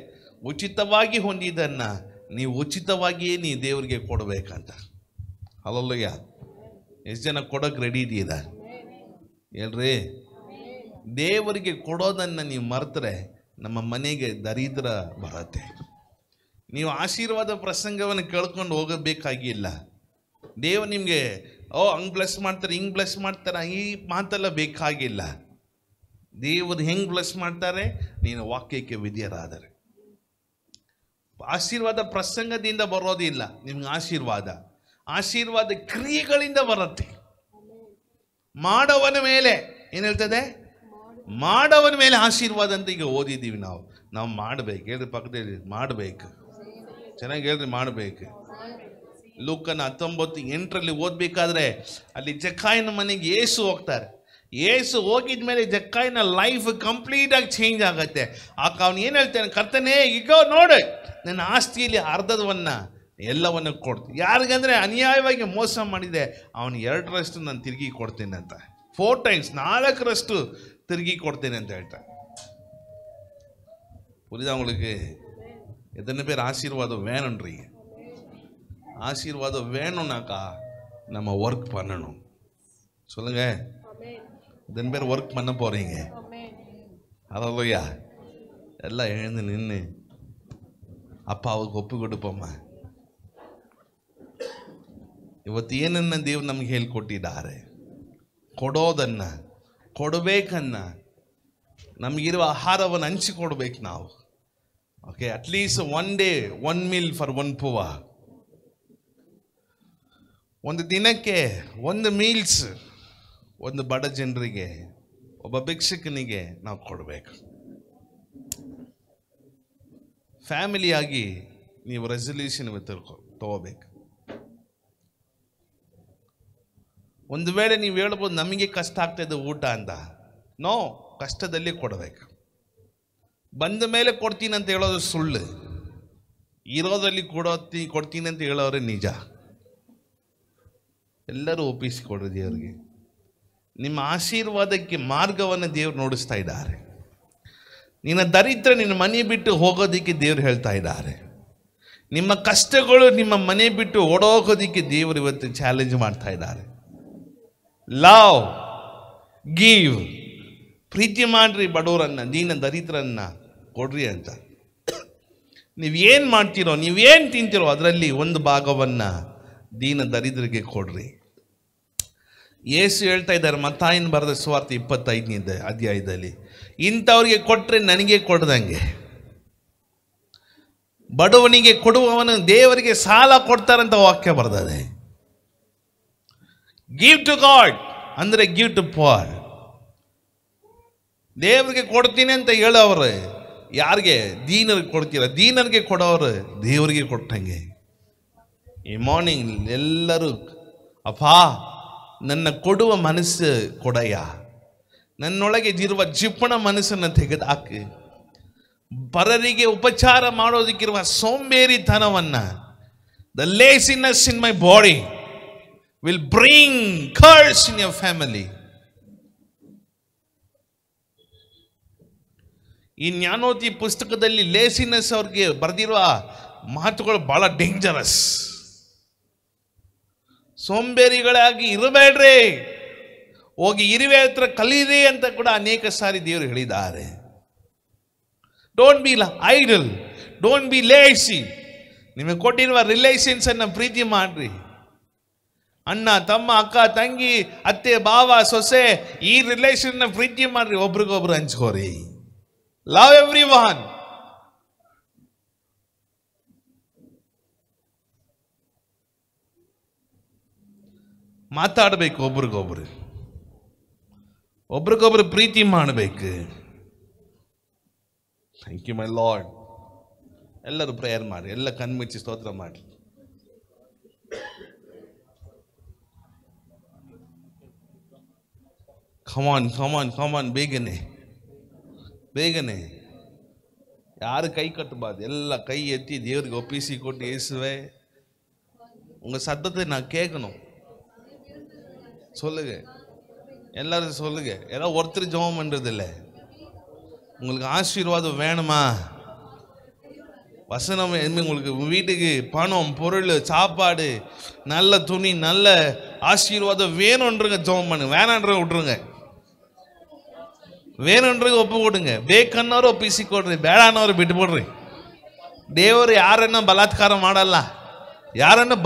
ಉಚಿತವಾಗಿ ಹೊಂದಿದ್ದನ್ನು ನೀವು ಉಚಿತವಾಗಿಯೇ ನೀ ದೇವರಿಗೆ ಕೊಡಬೇಕಂತ ಅಲ್ಲಲ್ಲಯ್ಯ ಎಷ್ಟು ಜನ ಕೊಡೋಕೆ ರೆಡಿ ಇದೆ ಹೇಳ್ರಿ ದೇವರಿಗೆ ಕೊಡೋದನ್ನು ನೀವು ಮರೆತರೆ ನಮ್ಮ ಮನೆಗೆ ದರಿದ್ರ ಬರುತ್ತೆ ನೀವು ಆಶೀರ್ವಾದ ಪ್ರಸಂಗವನ್ನು ಕೇಳ್ಕೊಂಡು ಹೋಗಬೇಕಾಗಿಲ್ಲ ದೇವ ನಿಮಗೆ ಓ ಹಂಗ್ ಬ್ಲೆಸ್ ಮಾಡ್ತಾರೆ ಹಿಂಗೆ ಬ್ಲೆಸ್ ಮಾಡ್ತಾರೆ ಈ ಮಾತೆಲ್ಲ ಬೇಕಾಗಿಲ್ಲ ದೇವರು ಹೆಂಗೆ ಬ್ಲೆಸ್ ಮಾಡ್ತಾರೆ ನೀನು ವಾಕ್ಯಕ್ಕೆ ವಿಧಿಯರಾದರೆ ಆಶೀರ್ವಾದ ಪ್ರಸಂಗದಿಂದ ಬರೋದಿಲ್ಲ ನಿಮ್ಗೆ ಆಶೀರ್ವಾದ ಆಶೀರ್ವಾದ ಕ್ರಿಯೆಗಳಿಂದ ಬರುತ್ತೆ ಮಾಡವನ ಮೇಲೆ ಏನು ಹೇಳ್ತದೆ ಮಾಡವನ ಮೇಲೆ ಆಶೀರ್ವಾದ ಅಂತ ಈಗ ಓದಿದ್ದೀವಿ ನಾವು ನಾವು ಮಾಡ್ಬೇಕು ಹೇಳ್ರಿ ಪಕ್ಕದಲ್ಲಿ ಮಾಡಬೇಕು ಚೆನ್ನಾಗಿ ಹೇಳ್ರಿ ಮಾಡ್ಬೇಕು ಲೂಕನ ಹತ್ತೊಂಬತ್ತು ಎಂಟರಲ್ಲಿ ಓದಬೇಕಾದ್ರೆ ಅಲ್ಲಿ ಜಕ್ಕಾಯಿನ ಮನೆಗೆ ಏಸು ಹೋಗ್ತಾರೆ ಏಸು ಹೋಗಿದ ಮೇಲೆ ಜಕ್ಕಾಯಿನ ಲೈಫ್ ಕಂಪ್ಲೀಟಾಗಿ ಚೇಂಜ್ ಆಗುತ್ತೆ ಆಕೆ ಅವನು ಏನು ಹೇಳ್ತಾನೆ ಕರ್ತನೇ ಈಗ ನೋಡು ನನ್ನ ಆಸ್ತಿಯಲ್ಲಿ ಅರ್ಧದವನ್ನು ಎಲ್ಲವನ್ನು ಕೊಡ್ತೀನಿ ಯಾರಿಗಂದರೆ ಅನ್ಯಾಯವಾಗಿ ಮೋಸ ಮಾಡಿದೆ ಅವನು ಎರಡರಷ್ಟು ನಾನು ತಿರುಗಿ ಕೊಡ್ತೇನೆ ಅಂತ ಫೋರ್ ಟೈಮ್ಸ್ ನಾಲ್ಕರಷ್ಟು ತಿರುಗಿ ಕೊಡ್ತೇನೆ ಅಂತ ಹೇಳ್ತಾರೆ புரியுதா ಅವ್ಳಿಗೆ எத்தனை ಬೇರೆ ಆಶೀರ್ವಾದ வேணுன்றீங்க ஆசீர்வாதம் வேணும்னாக்கா நம்ம ஒர்க் பண்ணணும் சொல்லுங்க இதன் பேர் ஒர்க் பண்ண போறீங்க அதோயா எல்லாம் எழுந்து நின்று ಅಪ್ಪಾವಾಗ ಒಪ್ಪು ಕೊಡುಪಮ್ಮ ಇವತ್ತು ಏನನ್ನ ದೇವ್ರು ನಮ್ಗೆ ಹೇಳ್ಕೊಟ್ಟಿದ್ದಾರೆ ಕೊಡೋದನ್ನು ಕೊಡಬೇಕನ್ನ ನಮಗಿರುವ ಆಹಾರವನ್ನು ಹಂಚಿಕೊಡ್ಬೇಕು ನಾವು okay at least one day one meal for one poor ಒಂದು ದಿನಕ್ಕೆ ಒಂದು ಮೀಲ್ಸ್ ಒಂದು ಬಡ ಜನರಿಗೆ ಒಬ್ಬ ಭಿಕ್ಷಕನಿಗೆ ನಾವು ಕೊಡಬೇಕು ಫ್ಯಾಮಿಲಿಯಾಗಿ ನೀವು ರೆಸಲ್ಯೂಷನ್ ತಿಳ್ಕೊ ತಗೋಬೇಕು ಒಂದು ವೇಳೆ ನೀವು ಹೇಳ್ಬೋದು ನಮಗೆ ಕಷ್ಟ ಆಗ್ತಾಯಿದೆ ಊಟ ಅಂತ ನೋ ಕಷ್ಟದಲ್ಲಿ ಕೊಡಬೇಕು ಬಂದ ಮೇಲೆ ಕೊಡ್ತೀನಿ ಅಂತ ಹೇಳೋದು ಸುಳ್ಳು ಇರೋದ್ರಲ್ಲಿ ಕೊಡೋತಿ ಕೊಡ್ತೀನಿ ಅಂತ ಹೇಳೋರೆ ನಿಜ ಎಲ್ಲರೂ ಒಪ್ಪಿಸಿಕೊಡ್ರಿ ದೇವರಿಗೆ ನಿಮ್ಮ ಆಶೀರ್ವಾದಕ್ಕೆ ಮಾರ್ಗವನ್ನು ದೇವ್ರು ನೋಡಿಸ್ತಾ ಇದ್ದಾರೆ ನಿನ್ನ ದರಿದ್ರ ನಿನ್ನ ಮನೆ ಬಿಟ್ಟು ಹೋಗೋದಕ್ಕೆ ದೇವ್ರು ಹೇಳ್ತಾ ಇದ್ದಾರೆ ನಿಮ್ಮ ಕಷ್ಟಗಳು ನಿಮ್ಮ ಮನೆ ಬಿಟ್ಟು ಓಡೋಗೋದಕ್ಕೆ ದೇವರು ಇವತ್ತು ಚಾಲೆಂಜ್ ಮಾಡ್ತಾ ಇದ್ದಾರೆ ಲವ್ ಗೀವ್ ಪ್ರೀತಿ ಮಾಡ್ರಿ ಬಡವರನ್ನು ನೀನ ದರಿದ್ರನ್ನ ಕೊಡ್ರಿ ಅಂತ ನೀವೇನು ಮಾಡ್ತೀರೋ ನೀವೇನು ತಿಂತೀರೋ ಅದರಲ್ಲಿ ಒಂದು ಭಾಗವನ್ನು ದೀನ ದರಿದ್ರಿಗೆ ಕೊಡ್ರಿ ಯೇಸು ಹೇಳ್ತಾ ಇದ್ದಾರೆ ಮತ್ತಾಯಿನ ಬರೆದ ಸ್ವಾರ್ಥ ಇಪ್ಪತ್ತೈದನಿಂದ ಅಧ್ಯಾಯದಲ್ಲಿ ಇಂಥವ್ರಿಗೆ ಕೊಟ್ಟರೆ ನನಗೆ ಕೊಡ್ದಂಗೆ ಬಡವನಿಗೆ ಕೊಡುವವನು ದೇವರಿಗೆ ಸಾಲ ಕೊಡ್ತಾರಂತ ವಾಕ್ಯ ಬರ್ತದೆ ಗಿವ್ ಟು ಗಾಡ್ ಅಂದರೆ ಗಿವ್ ಟು ಪಾರ್ ದೇವರಿಗೆ ಕೊಡ್ತೀನಿ ಅಂತ ಹೇಳೋವ್ರೆ ಯಾರಿಗೆ ದೀನರಿಗೆ ಕೊಡ್ತೀರ ದೀನರಿಗೆ ಕೊಡೋರು ದೇವರಿಗೆ ಕೊಟ್ಟಂಗೆ ಈ ಮಾರ್ನಿಂಗ್ ಎಲ್ಲರೂ ಅಪ್ಪಾ ನನ್ನ ಕೊಡುವ ಮನಸ್ಸು ಕೊಡಯ್ಯ ನನ್ನೊಳಗೆ ಇರುವ ಜಿಪ್ಪಣ ಮನಸ್ಸನ್ನು ತೆಗೆದುಹಾಕಿ ಪರರಿಗೆ ಉಪಚಾರ ಮಾಡೋದಕ್ಕಿರುವ ಸೋಂಬೇರಿತನವನ್ನು the laziness in my body will bring curse in your family ಈ ನ್ಯಾನೋತಿ ಪುಸ್ತಕದಲ್ಲಿ ಲೇಸಿನೆಸ್ ಅವ್ರಿಗೆ ಬರೆದಿರುವ ಮಾತುಗಳು ಭಾಳ ಡೇಂಜರಸ್ ಸೋಂಬೇರಿಗಳಾಗಿ ಇರಬೇಡ್ರಿ ಹೋಗಿ ಇರುವೆ ಹತ್ರ ಕಲೀರಿ ಅಂತ ಕೂಡ ಅನೇಕ ಸಾರಿ ದೇವರು ಹೇಳಿದ್ದಾರೆ don't be idle don't be lazy ನಿಮಗೆ ಕೊಟ್ಟಿರುವ ರಿಲೇಷನ್ಸನ್ನು ಪ್ರೀತಿ ಮಾಡ್ರಿ ಅಣ್ಣ ತಮ್ಮ ಅಕ್ಕ ತಂಗಿ ಅತ್ತೆ ಬಾವ ಸೊಸೆ ಈ ರಿಲೇಷನ್ನ ಪ್ರೀತಿ ಮಾಡ್ರಿ ಒಬ್ರಿಗೊಬ್ರು ಹಂಚ್ಕೋರಿ ಲವ್ ಎವ್ರಿ ವಾನ್ ಮಾತಾಡಬೇಕು ಒಬ್ರಿಗೊಬ್ರು ಒಬ್ರಿಗೊಬ್ರು ಪ್ರೀತಿ ಮಾಡಬೇಕು ಥ್ಯಾಂಕ್ ಯು ಮೈ ಲಾರ್ಡ್ ಎಲ್ಲರೂ ಪ್ರೇಯರ್ ಮಾಡಿ ಎಲ್ಲ ಕಣ್ಮುಚ್ಚಿ ಸ್ತೋತ್ರ ಮಾಡಿ ಖಮಾನ್ ಖಮಾನ್ ಖಮಾನ್ ಬೇಗನೆ ಬೇಗನೆ ಯಾರು ಕೈ ಕಟ್ಟಬಾರ್ದು ಎಲ್ಲ ಕೈ ಎತ್ತಿ ದೇವ್ರಿಗೆ ಒಪ್ಪಿಸಿ ಕೊಟ್ಟು ಏಸುವೆ உங்கள் சத்தத்தை நான் கேட்கணும் சொல்லுங்க எல்லாரும் சொல்லுங்க ஏதாவது ஒருத்தர் ஜெபம் பண்றது உங்களுக்கு ஆசீர்வாதம் வேணுமா வசனம் உங்களுக்கு வீட்டுக்கு பணம் பொருள் சாப்பாடு நல்ல துணி நல்ல ஆசீர்வாதம் வேணும்ன்றங்க ஜெபம் பண்ணுங்க வேணான்ற விட்டுருங்க வேணுன்றது ஒப்பு கொடுங்க ಬೇಕನ್ನೋರು ಒಪ್ಪಿಸಿಕೊಡ್ರಿ ಬೇಡ ಅನ್ನೋರು ಬಿಟ್ಬಿಡ್ರಿ ದೇವರು ಯಾರನ್ನ ಬಲಾತ್ಕಾರ ಮಾಡಲ್ಲ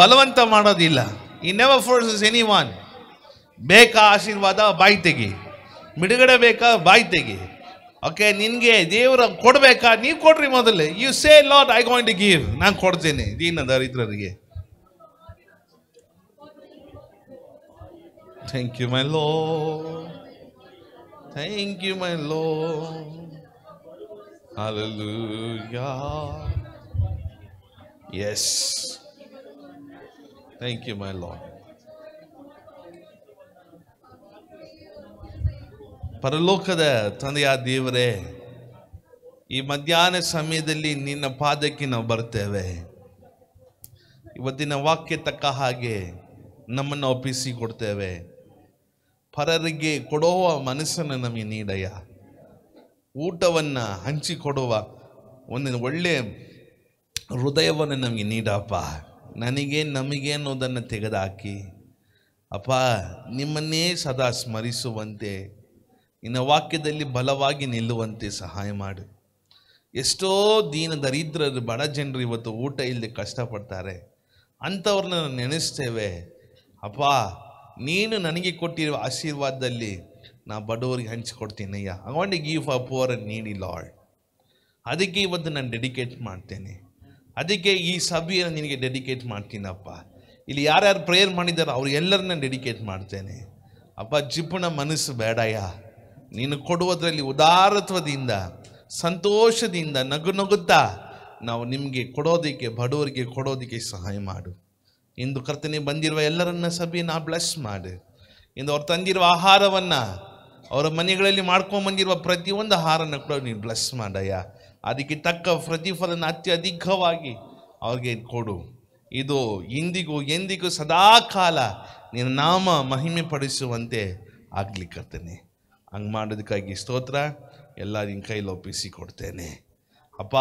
பலவந்தம் ಬಲವಂತ இல்லை I never force anyone ಬೇಕಾ ಆಶೀರ್ವಾದ ಬಾಯಿ ತೆಗಿ ಬಿಡುಗಡೆ ಬೇಕಾ ಬಾಯಿ ತೆಗಿ ಓಕೆ ನಿನಗೆ ದೇವರ ಕೊಡಬೇಕಾ ನೀವು ಕೊಡ್ರಿ ಮೊದಲೇ you say Lord I going to give ನಾನು ಕೊಡ್ತೇನೆ ದೀನ ದರಿದ್ರರಿಗೆ thank you my Lord thank you my Lord Hallelujah. Yes thank you my Lord. ಪರಲೋಕದ ತಂದೆಯ ದೇವರೇ ಈ ಮಧ್ಯಾಹ್ನ ಸಮಯದಲ್ಲಿ ನಿನ್ನ ಪಾದಕ್ಕೆ ನಾವು ಬರ್ತೇವೆ ಇವತ್ತಿನ ವಾಕ್ಯ ತಕ್ಕ ಹಾಗೆ ನಮ್ಮನ್ನು ಒಪ್ಪಿಸಿ ಕೊಡ್ತೇವೆ ಪರರಿಗೆ ಕೊಡುವ ಮನಸ್ಸನ್ನು ನಮಗೆ ನೀಡಯ್ಯ ಊಟವನ್ನು ಹಂಚಿಕೊಡುವ ಒಂದು ಒಳ್ಳೆಯ ಹೃದಯವನ್ನು ನಮಗೆ ನೀಡಪ್ಪ ನನಗೆ ನಮಗೆ ಅನ್ನೋದನ್ನು ತೆಗೆದುಹಾಕಿ ಅಪ್ಪ ನಿಮ್ಮನ್ನೇ ಸದಾ ಸ್ಮರಿಸುವಂತೆ ನಿನ್ನ ವಾಕ್ಯದಲ್ಲಿ ಬಲವಾಗಿ ನಿಲ್ಲುವಂತೆ ಸಹಾಯ ಮಾಡು ಎಷ್ಟೋ ದೀನ ದರಿದ್ರರು ಬಡ ಜನರು ಇವತ್ತು ಊಟ ಇಲ್ಲದೆ ಕಷ್ಟಪಡ್ತಾರೆ ಅಂಥವ್ರನ್ನ ನೆನೆಸ್ತೇವೆ ಅಪ್ಪ ನೀನು ನನಗೆ ಕೊಟ್ಟಿರುವ ಆಶೀರ್ವಾದದಲ್ಲಿ ನಾ ಬಡವರಿಗೆ ಹಂಚಿಕೊಡ್ತೀನಯ್ಯ I want give a poor and needy Lord ಅದಕ್ಕೆ ಇವತ್ತು ನಾನು ಡೆಡಿಕೇಟ್ ಮಾಡ್ತೇನೆ ಅದಕ್ಕೆ ಈ ಸಭೆಯನ್ನು ನಿನಗೆ ಡೆಡಿಕೇಟ್ ಮಾಡ್ತೀನಪ್ಪ ಇಲ್ಲಿ ಯಾರ್ಯಾರು ಪ್ರೇಯರ್ ಮಾಡಿದ್ದಾರೋ ಅವ್ರು ಎಲ್ಲರನ್ನ ಡೆಡಿಕೇಟ್ ಮಾಡ್ತೇನೆ ಅಪ್ಪ ಜಿಪ್ಪಣ ಮನಸ್ಸು ಬೇಡಯ್ಯ ನೀನು ಕೊಡುವುದರಲ್ಲಿ ಉದಾರತ್ವದಿಂದ ಸಂತೋಷದಿಂದ ನಗು ನಗುತ್ತಾ ನಾವು ನಿಮಗೆ ಕೊಡೋದಕ್ಕೆ ಬಡವರಿಗೆ ಕೊಡೋದಕ್ಕೆ ಸಹಾಯ ಮಾಡು ಇಂದು ಕರ್ತನೆ ಬಂದಿರುವ ಎಲ್ಲರನ್ನ ನಾ ಬ್ಲೆಸ್ ಮಾಡು ಇಂದು ಅವ್ರು ತಂದಿರುವ ಆಹಾರವನ್ನು ಅವರ ಮನೆಗಳಲ್ಲಿ ಮಾಡ್ಕೊಂಡು ಬಂದಿರುವ ಪ್ರತಿಯೊಂದು ಆಹಾರನ ಕೂಡ ನೀನು ಬ್ಲೆಸ್ ಮಾಡಯ್ಯ ಅದಕ್ಕೆ ತಕ್ಕ ಪ್ರತಿಫಲನ ಅತ್ಯಧಿಕವಾಗಿ ಅವ್ರಿಗೆ ಕೊಡು ಇದು ಇಂದಿಗೂ ಎಂದಿಗೂ ಸದಾಕಾಲ ನಿನ್ನ ನಾಮ ಮಹಿಮೆ ಪಡಿಸುವಂತೆ ಕರ್ತನೆ ಹಂಗೆ ಮಾಡೋದಕ್ಕಾಗಿ ಸ್ತೋತ್ರ ಎಲ್ಲ ನಿನ್ನ ಕೈಲಿ ಒಪ್ಪಿಸಿ ಕೊಡ್ತೇನೆ ಅಪ್ಪ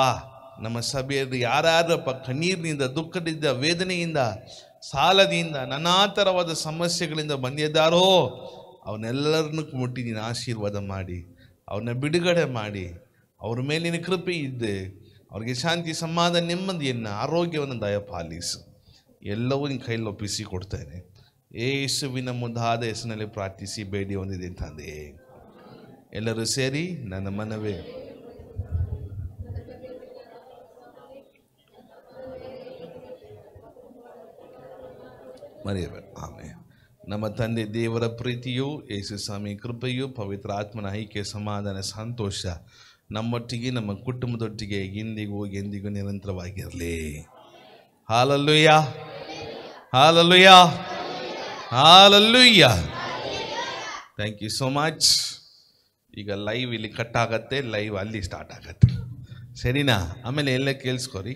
ನಮ್ಮ ಸಭೆಯಲ್ಲಿ ಯಾರ್ಯಾರಪ್ಪ ಕಣ್ಣೀರಿನಿಂದ ದುಃಖದಿಂದ ವೇದನೆಯಿಂದ ಸಾಲದಿಂದ ನಾನಾ ಥರವಾದ ಸಮಸ್ಯೆಗಳಿಂದ ಬಂದಿದ್ದಾರೋ ಅವನ್ನೆಲ್ಲರನ್ನೂ ಮುಟ್ಟಿ ನೀನು ಆಶೀರ್ವಾದ ಮಾಡಿ ಅವ್ರನ್ನ ಬಿಡುಗಡೆ ಮಾಡಿ ಅವ್ರ ಮೇಲಿನ ಕೃಪೆ ಇದ್ದೆ ಅವ್ರಿಗೆ ಶಾಂತಿ ಸಮಾಧಾನ ನೆಮ್ಮದಿಯನ್ನು ಆರೋಗ್ಯವನ್ನು ದಯ ಪಾಲಿಸು ಎಲ್ಲವೂ ನಿನ್ನ ಕೈಲಿ ಒಪ್ಪಿಸಿ ಕೊಡ್ತೇನೆ ಏಸುವಿನ ಮುಂದಾದ ಹೆಸರಿನಲ್ಲಿ ಪ್ರಾರ್ಥಿಸಿ ಬೇಡಿ ಹೊಂದಿದೆ ತಂದೆ ಎಲ್ಲರೂ ಸೇರಿ ನನ್ನ ಮನವೇ ಮರೆಯ ಆಮೇ ನಮ್ಮ ತಂದೆ ದೇವರ ಪ್ರೀತಿಯು ಸ್ವಾಮಿ ಕೃಪೆಯು ಪವಿತ್ರ ಆತ್ಮನ ಐಕ್ಯ ಸಮಾಧಾನ ಸಂತೋಷ ನಮ್ಮೊಟ್ಟಿಗೆ ನಮ್ಮ ಕುಟುಂಬದೊಟ್ಟಿಗೆ ಎಂದಿಗೂ ಎಂದಿಗೂ ನಿರಂತರವಾಗಿರಲಿ hallelujah hallelujah hallelujah thank you so much ಈಗ ಲೈವ್ ಇಲ್ಲಿ ಕಟ್ ಆಗತ್ತೆ ಲೈವ್ ಅಲ್ಲಿ ಸ್ಟಾರ್ಟ್ ಆಗತ್ತೆ ಸರಿನಾ ಆಮೇಲೆ ಎಲ್ಲ ಕೇಳಿಸ್ಕೊರಿ